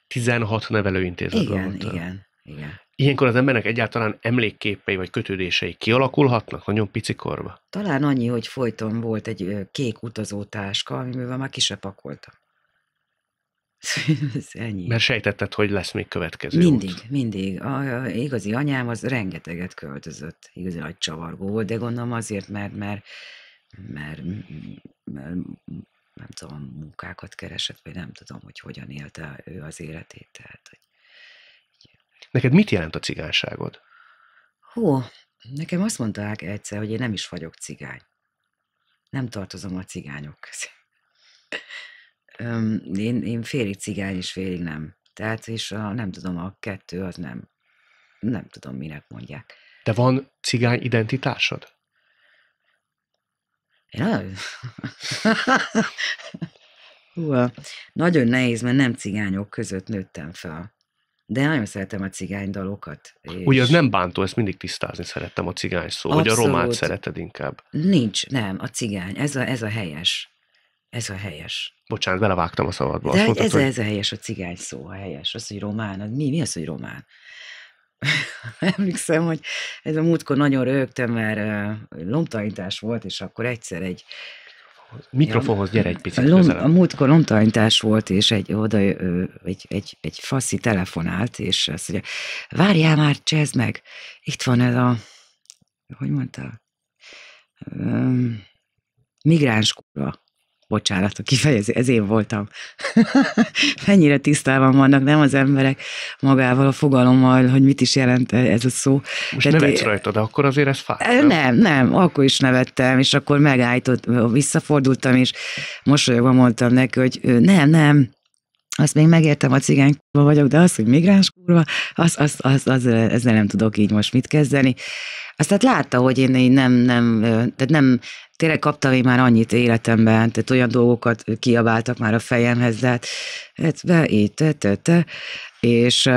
16 nevelőintézetben Igen, mondta. igen, igen. Ilyenkor az embernek egyáltalán emlékképei vagy kötődései kialakulhatnak nagyon pici korba? Talán annyi, hogy folyton volt egy kék utazótáska, amivel már ki pakoltam. Ez ennyi. Mert sejtetted, hogy lesz még következő Mindig, út. mindig. A, a igazi anyám az rengeteget költözött. Igazi nagy csavargó volt, de gondolom azért, mert, mert, mert, mert nem tudom, munkákat keresett, vagy nem tudom, hogy hogyan élte ő az életét. Tehát, hogy... Neked mit jelent a cigányságod? Hó, nekem azt mondták egyszer, hogy én nem is vagyok cigány. Nem tartozom a cigányok közé. Öm, én, én félig cigány és félig nem. Tehát, és a, nem tudom, a kettő az nem. Nem tudom, minek mondják. De van cigány identitásod? Én nagyon... nagyon nehéz, mert nem cigányok között nőttem fel. De nagyon szeretem a cigány dalokat. És... Ugye az nem bántó, ezt mindig tisztázni szerettem a cigány szó, Abszolút. hogy a romát szereted inkább. Nincs, nem, a cigány, ez a, ez a helyes. Ez a helyes. Bocsánat, belevágtam a szabadba. De mondtad, ez, hogy... ez a helyes, a cigány szó a helyes. Az, hogy román, az, mi, mi az, hogy román? Emlékszem, hogy ez a múltkor nagyon rögtem, mert uh, lomtalanítás volt, és akkor egyszer egy Mikrofonhoz gyere egy picit Lom, A múltkor lomtalanítás volt, és egy, oda, ö, egy, egy, egy faszi telefonált, és azt mondja, várjál már, csezd meg, itt van ez a, hogy mondta, um, migráns kurva bocsánat, a kifejező, ez én voltam. Mennyire tisztában vannak, nem az emberek magával, a fogalommal, hogy mit is jelent ez a szó. Most Tehát nevetsz rajta, de akkor azért ez fáj. Nem, nem, akkor is nevettem, és akkor megállított, visszafordultam, és mosolyogva mondtam neki, hogy nem, nem, azt még megértem, a cigány kurva vagyok, de az, hogy migráns kurva, az, az, az, az, ezzel nem tudok így most mit kezdeni. Azt hát látta, hogy én így nem, nem, tehát nem, tényleg kaptam én már annyit életemben, tehát olyan dolgokat kiabáltak már a fejemhez, de hát, hát be, így, te, te, te, és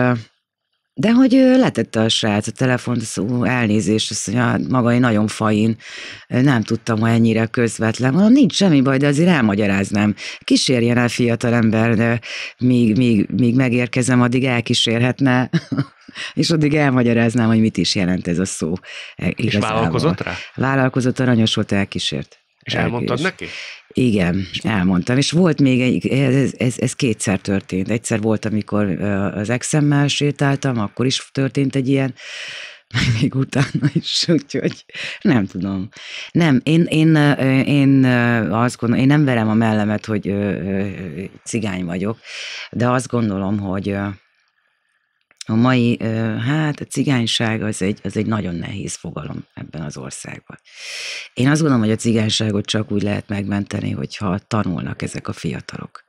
de hogy letette a srác a telefont, az elnézést, azt mondja, hát maga én nagyon fain, nem tudtam, hogy ennyire közvetlen. Mondom, nincs semmi baj, de azért elmagyaráznám. Kísérjen el ember, de míg, míg, míg megérkezem, addig elkísérhetne, és addig elmagyaráznám, hogy mit is jelent ez a szó. E, igazából. És vállalkozott rá? Vállalkozott, aranyos volt, elkísért. És elmondtad és, neki? Igen, elmondtam. És volt még egy, ez, ez, ez kétszer történt. Egyszer volt, amikor az exemmel sétáltam, akkor is történt egy ilyen, meg még utána is, úgyhogy nem tudom. Nem, én, én, én azt gondolom, én nem verem a mellemet, hogy cigány vagyok, de azt gondolom, hogy a mai, hát a cigányság az egy, az egy nagyon nehéz fogalom ebben az országban. Én azt gondolom, hogy a cigányságot csak úgy lehet megmenteni, hogyha tanulnak ezek a fiatalok.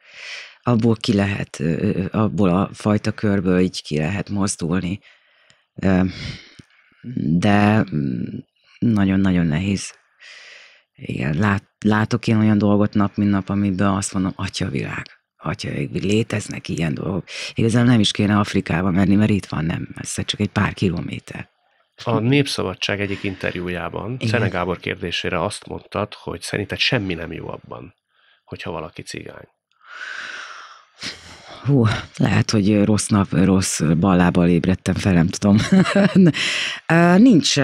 Abból ki lehet, abból a fajta körből így ki lehet mozdulni, de mm, nagyon-nagyon nehéz. Igen, lát, látok én olyan dolgot nap, mint nap, amiben azt mondom, atya világ hogyha léteznek ilyen dolgok. Igazán nem is kéne Afrikába menni, mert itt van nem messze, csak egy pár kilométer. A Népszabadság egyik interjújában Igen. Szene Gábor kérdésére azt mondtad, hogy szerinted semmi nem jó abban, hogyha valaki cigány. Hú, lehet, hogy rossz nap, rossz ballábbal ébredtem fel, nem tudom. Nincs,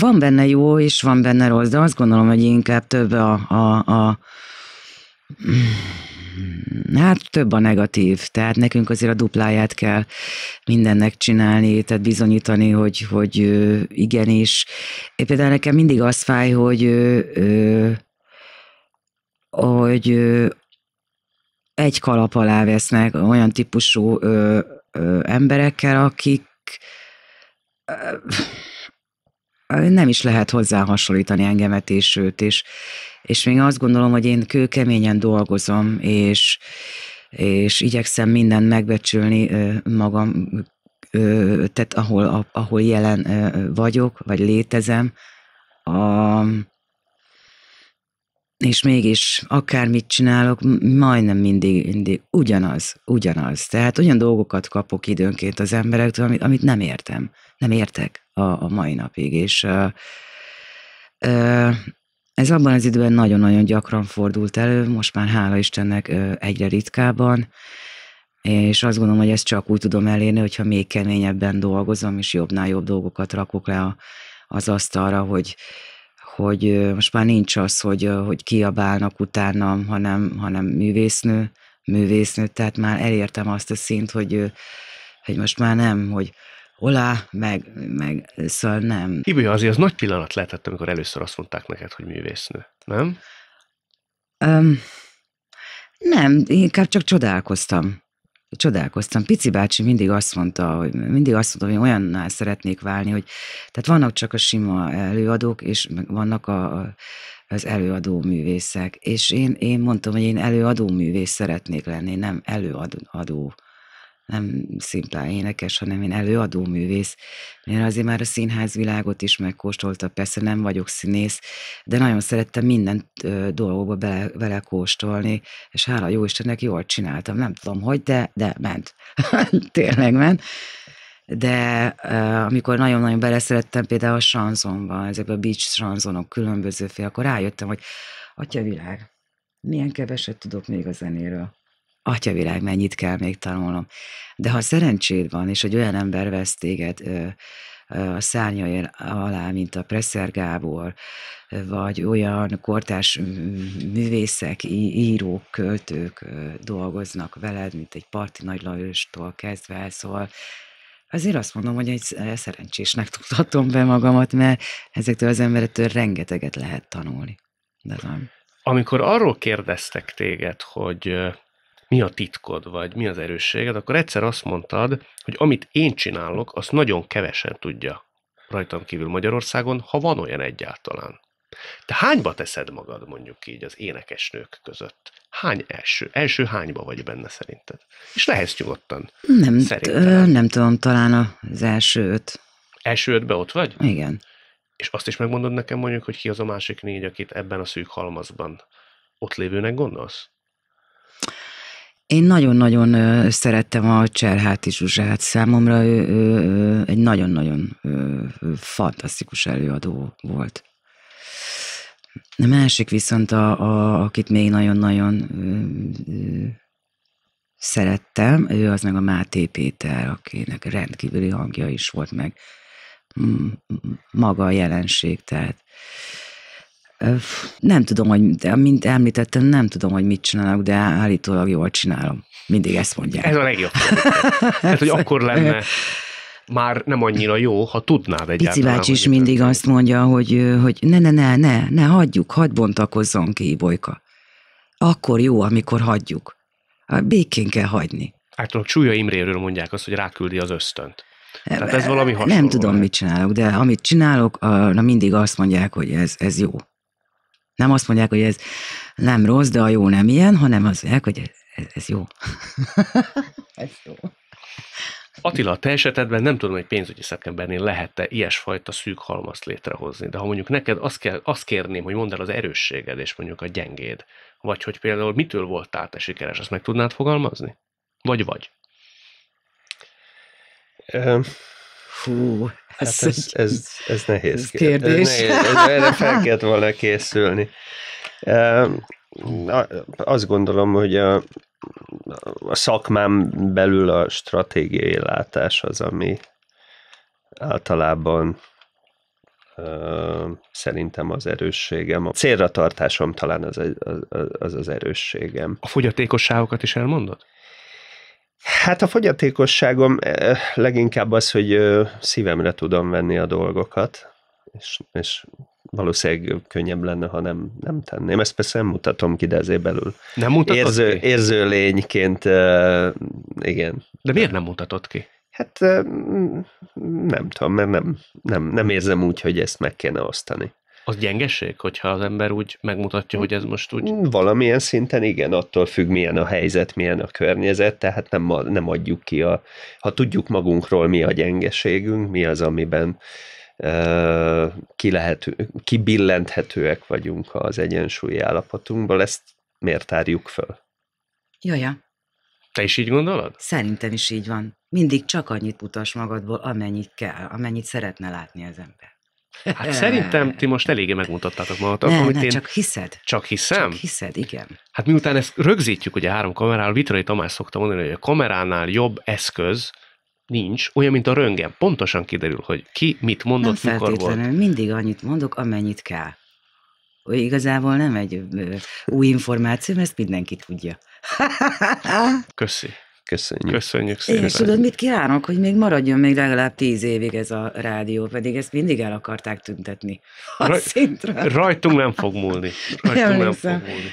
van benne jó, és van benne rossz, de azt gondolom, hogy inkább több a, a, a hát több a negatív, tehát nekünk azért a dupláját kell mindennek csinálni, tehát bizonyítani, hogy, hogy igenis. Én például nekem mindig az fáj, hogy, hogy egy kalap alá vesznek olyan típusú emberekkel, akik nem is lehet hozzá hasonlítani engemet és őt, és, és még azt gondolom, hogy én kőkeményen dolgozom, és, és igyekszem mindent megbecsülni magam, tehát ahol, ahol jelen vagyok, vagy létezem. A, és mégis akármit csinálok, majdnem mindig, mindig ugyanaz, ugyanaz. Tehát olyan dolgokat kapok időnként az emberektől, amit, amit nem értem, nem értek a, a mai napig, és ez abban az időben nagyon-nagyon gyakran fordult elő, most már hála Istennek egyre ritkábban, és azt gondolom, hogy ezt csak úgy tudom elérni, hogyha még keményebben dolgozom, és jobbnál jobb dolgokat rakok le a, az asztalra, hogy, hogy most már nincs az, hogy, hogy kiabálnak utána, hanem, hanem művésznő, művésznő, tehát már elértem azt a szint, hogy, hogy most már nem, hogy olá, meg, meg, szóval nem. Hibője azért az nagy pillanat lehetett, amikor először azt mondták neked, hogy művésznő, nem? Um, nem, inkább csak csodálkoztam csodálkoztam. Pici bácsi mindig azt mondta, hogy mindig azt mondta, hogy olyannál szeretnék válni, hogy tehát vannak csak a sima előadók, és vannak a, az előadó művészek. És én, én mondtam, hogy én előadó művész szeretnék lenni, nem előadó nem szimplán énekes, hanem én előadó művész, mert azért már a színház világot is megkóstolta, persze nem vagyok színész, de nagyon szerettem minden dolgokba bele, bele kóstolni, és hála jó Istennek jól csináltam, nem tudom hogy, de, de ment. Tényleg ment de uh, amikor nagyon-nagyon beleszerettem például a sanzonba, ezekbe a beach sanzonok fél, akkor rájöttem, hogy atya világ, milyen keveset tudok még a zenéről atyavilág, mennyit kell még tanulnom. De ha szerencséd van, és egy olyan ember vesz téged ö, ö, a szárnyai alá, mint a Presser Gábor, vagy olyan kortás művészek, írók, költők ö, dolgoznak veled, mint egy Parti Nagy Lajostól kezdve, szóval Azért azt mondom, hogy egy szerencsésnek tudhatom be magamat, mert ezektől az emberektől rengeteget lehet tanulni. De nem. Amikor arról kérdeztek téged, hogy mi a titkod, vagy mi az erősséged, akkor egyszer azt mondtad, hogy amit én csinálok, azt nagyon kevesen tudja rajtam kívül Magyarországon, ha van olyan egyáltalán. Te hányba teszed magad mondjuk így az énekesnők között? Hány első? Első hányba vagy benne szerinted? És lehetsz nyugodtan. Nem, nem tudom, talán az első öt. Első ötbe ott vagy? Igen. És azt is megmondod nekem mondjuk, hogy ki az a másik négy, akit ebben a szűk halmazban ott lévőnek gondolsz? Én nagyon-nagyon szerettem a Cserháti Zsuzsát. Számomra ő, ő, ő egy nagyon-nagyon fantasztikus előadó volt. A másik viszont, a, a, akit még nagyon-nagyon szerettem, ő az meg a Máté Péter, akinek rendkívüli hangja is volt, meg maga a jelenség, tehát nem tudom, hogy, mint említettem, nem tudom, hogy mit csinálok, de állítólag jól csinálom. Mindig ezt mondják. Ez a legjobb. hát, hogy akkor lenne már nem annyira jó, ha tudnád egyáltalán. Pici bácsi is mindig azt mondja, hogy, hogy ne, ne, ne, ne, ne, hagyjuk, hadd bontakozzon ki, Bolyka. Akkor jó, amikor hagyjuk. Békén kell hagyni. Általában Csúlya Imréről mondják azt, hogy ráküldi az ösztönt. Tehát ez valami hasonló. Nem tudom, mit csinálok, de amit csinálok, na mindig azt mondják, hogy ez, ez jó. Nem azt mondják, hogy ez nem rossz, de a jó nem ilyen, hanem az, hogy ez, ez jó. ez jó. Attila, a te esetedben nem tudom, hogy pénzügyi szakembernél lehet-e ilyesfajta szűk halmazt létrehozni, de ha mondjuk neked azt, kell, azt kérném, hogy mondd el az erősséged és mondjuk a gyengéd, vagy hogy például mitől voltál te sikeres, azt meg tudnád fogalmazni? Vagy vagy? Fú, ez, hát ez, ez, ez nehéz ez kérdés. kérdés. Ez nehéz, fel kellett volna készülni. Azt gondolom, hogy a, a szakmám belül a stratégiai látás az, ami általában szerintem az erősségem. A célra tartásom talán az az, az az erősségem. A fogyatékosságokat is elmondod? Hát a fogyatékosságom eh, leginkább az, hogy szívemre tudom venni a dolgokat, és, és valószínűleg könnyebb lenne, ha nem, nem tenném. Ezt persze nem mutatom ki, de azért belül nem mutatod érző, ki? érző lényként, igen. De miért nem mutatod ki? Hát nem tudom, mert nem, nem, nem érzem úgy, hogy ezt meg kéne osztani az gyengeség, hogyha az ember úgy megmutatja, hogy ez most úgy... Valamilyen szinten igen, attól függ, milyen a helyzet, milyen a környezet, tehát nem, nem adjuk ki a... Ha tudjuk magunkról, mi a gyengeségünk, mi az, amiben uh, ki kibillenthetőek vagyunk az egyensúlyi állapotunkból, ezt miért tárjuk föl? Jaja. Te is így gondolod? Szerintem is így van. Mindig csak annyit mutas magadból, amennyit kell, amennyit szeretne látni az ember. Hát szerintem ti most eléggé megmutattátok magatok. Ne, amit ne, én csak hiszed. Csak hiszem? Csak hiszed, igen. Hát miután ezt rögzítjük ugye három kamerával, Vitrai Tamás szokta mondani, hogy a kameránál jobb eszköz nincs, olyan, mint a röngen. Pontosan kiderül, hogy ki mit mondott, nem mikor volt. mindig annyit mondok, amennyit kell. Hogy igazából nem egy új információ, mert ezt mindenki tudja. Köszi. Köszönjük. Köszönjük szépen. És tudod, mit kívánok, hogy még maradjon még legalább tíz évig ez a rádió, pedig ezt mindig el akarták tüntetni. A Raj, szintre. Rajtunk nem fog múlni. Rajtunk nem, nem fog múlni.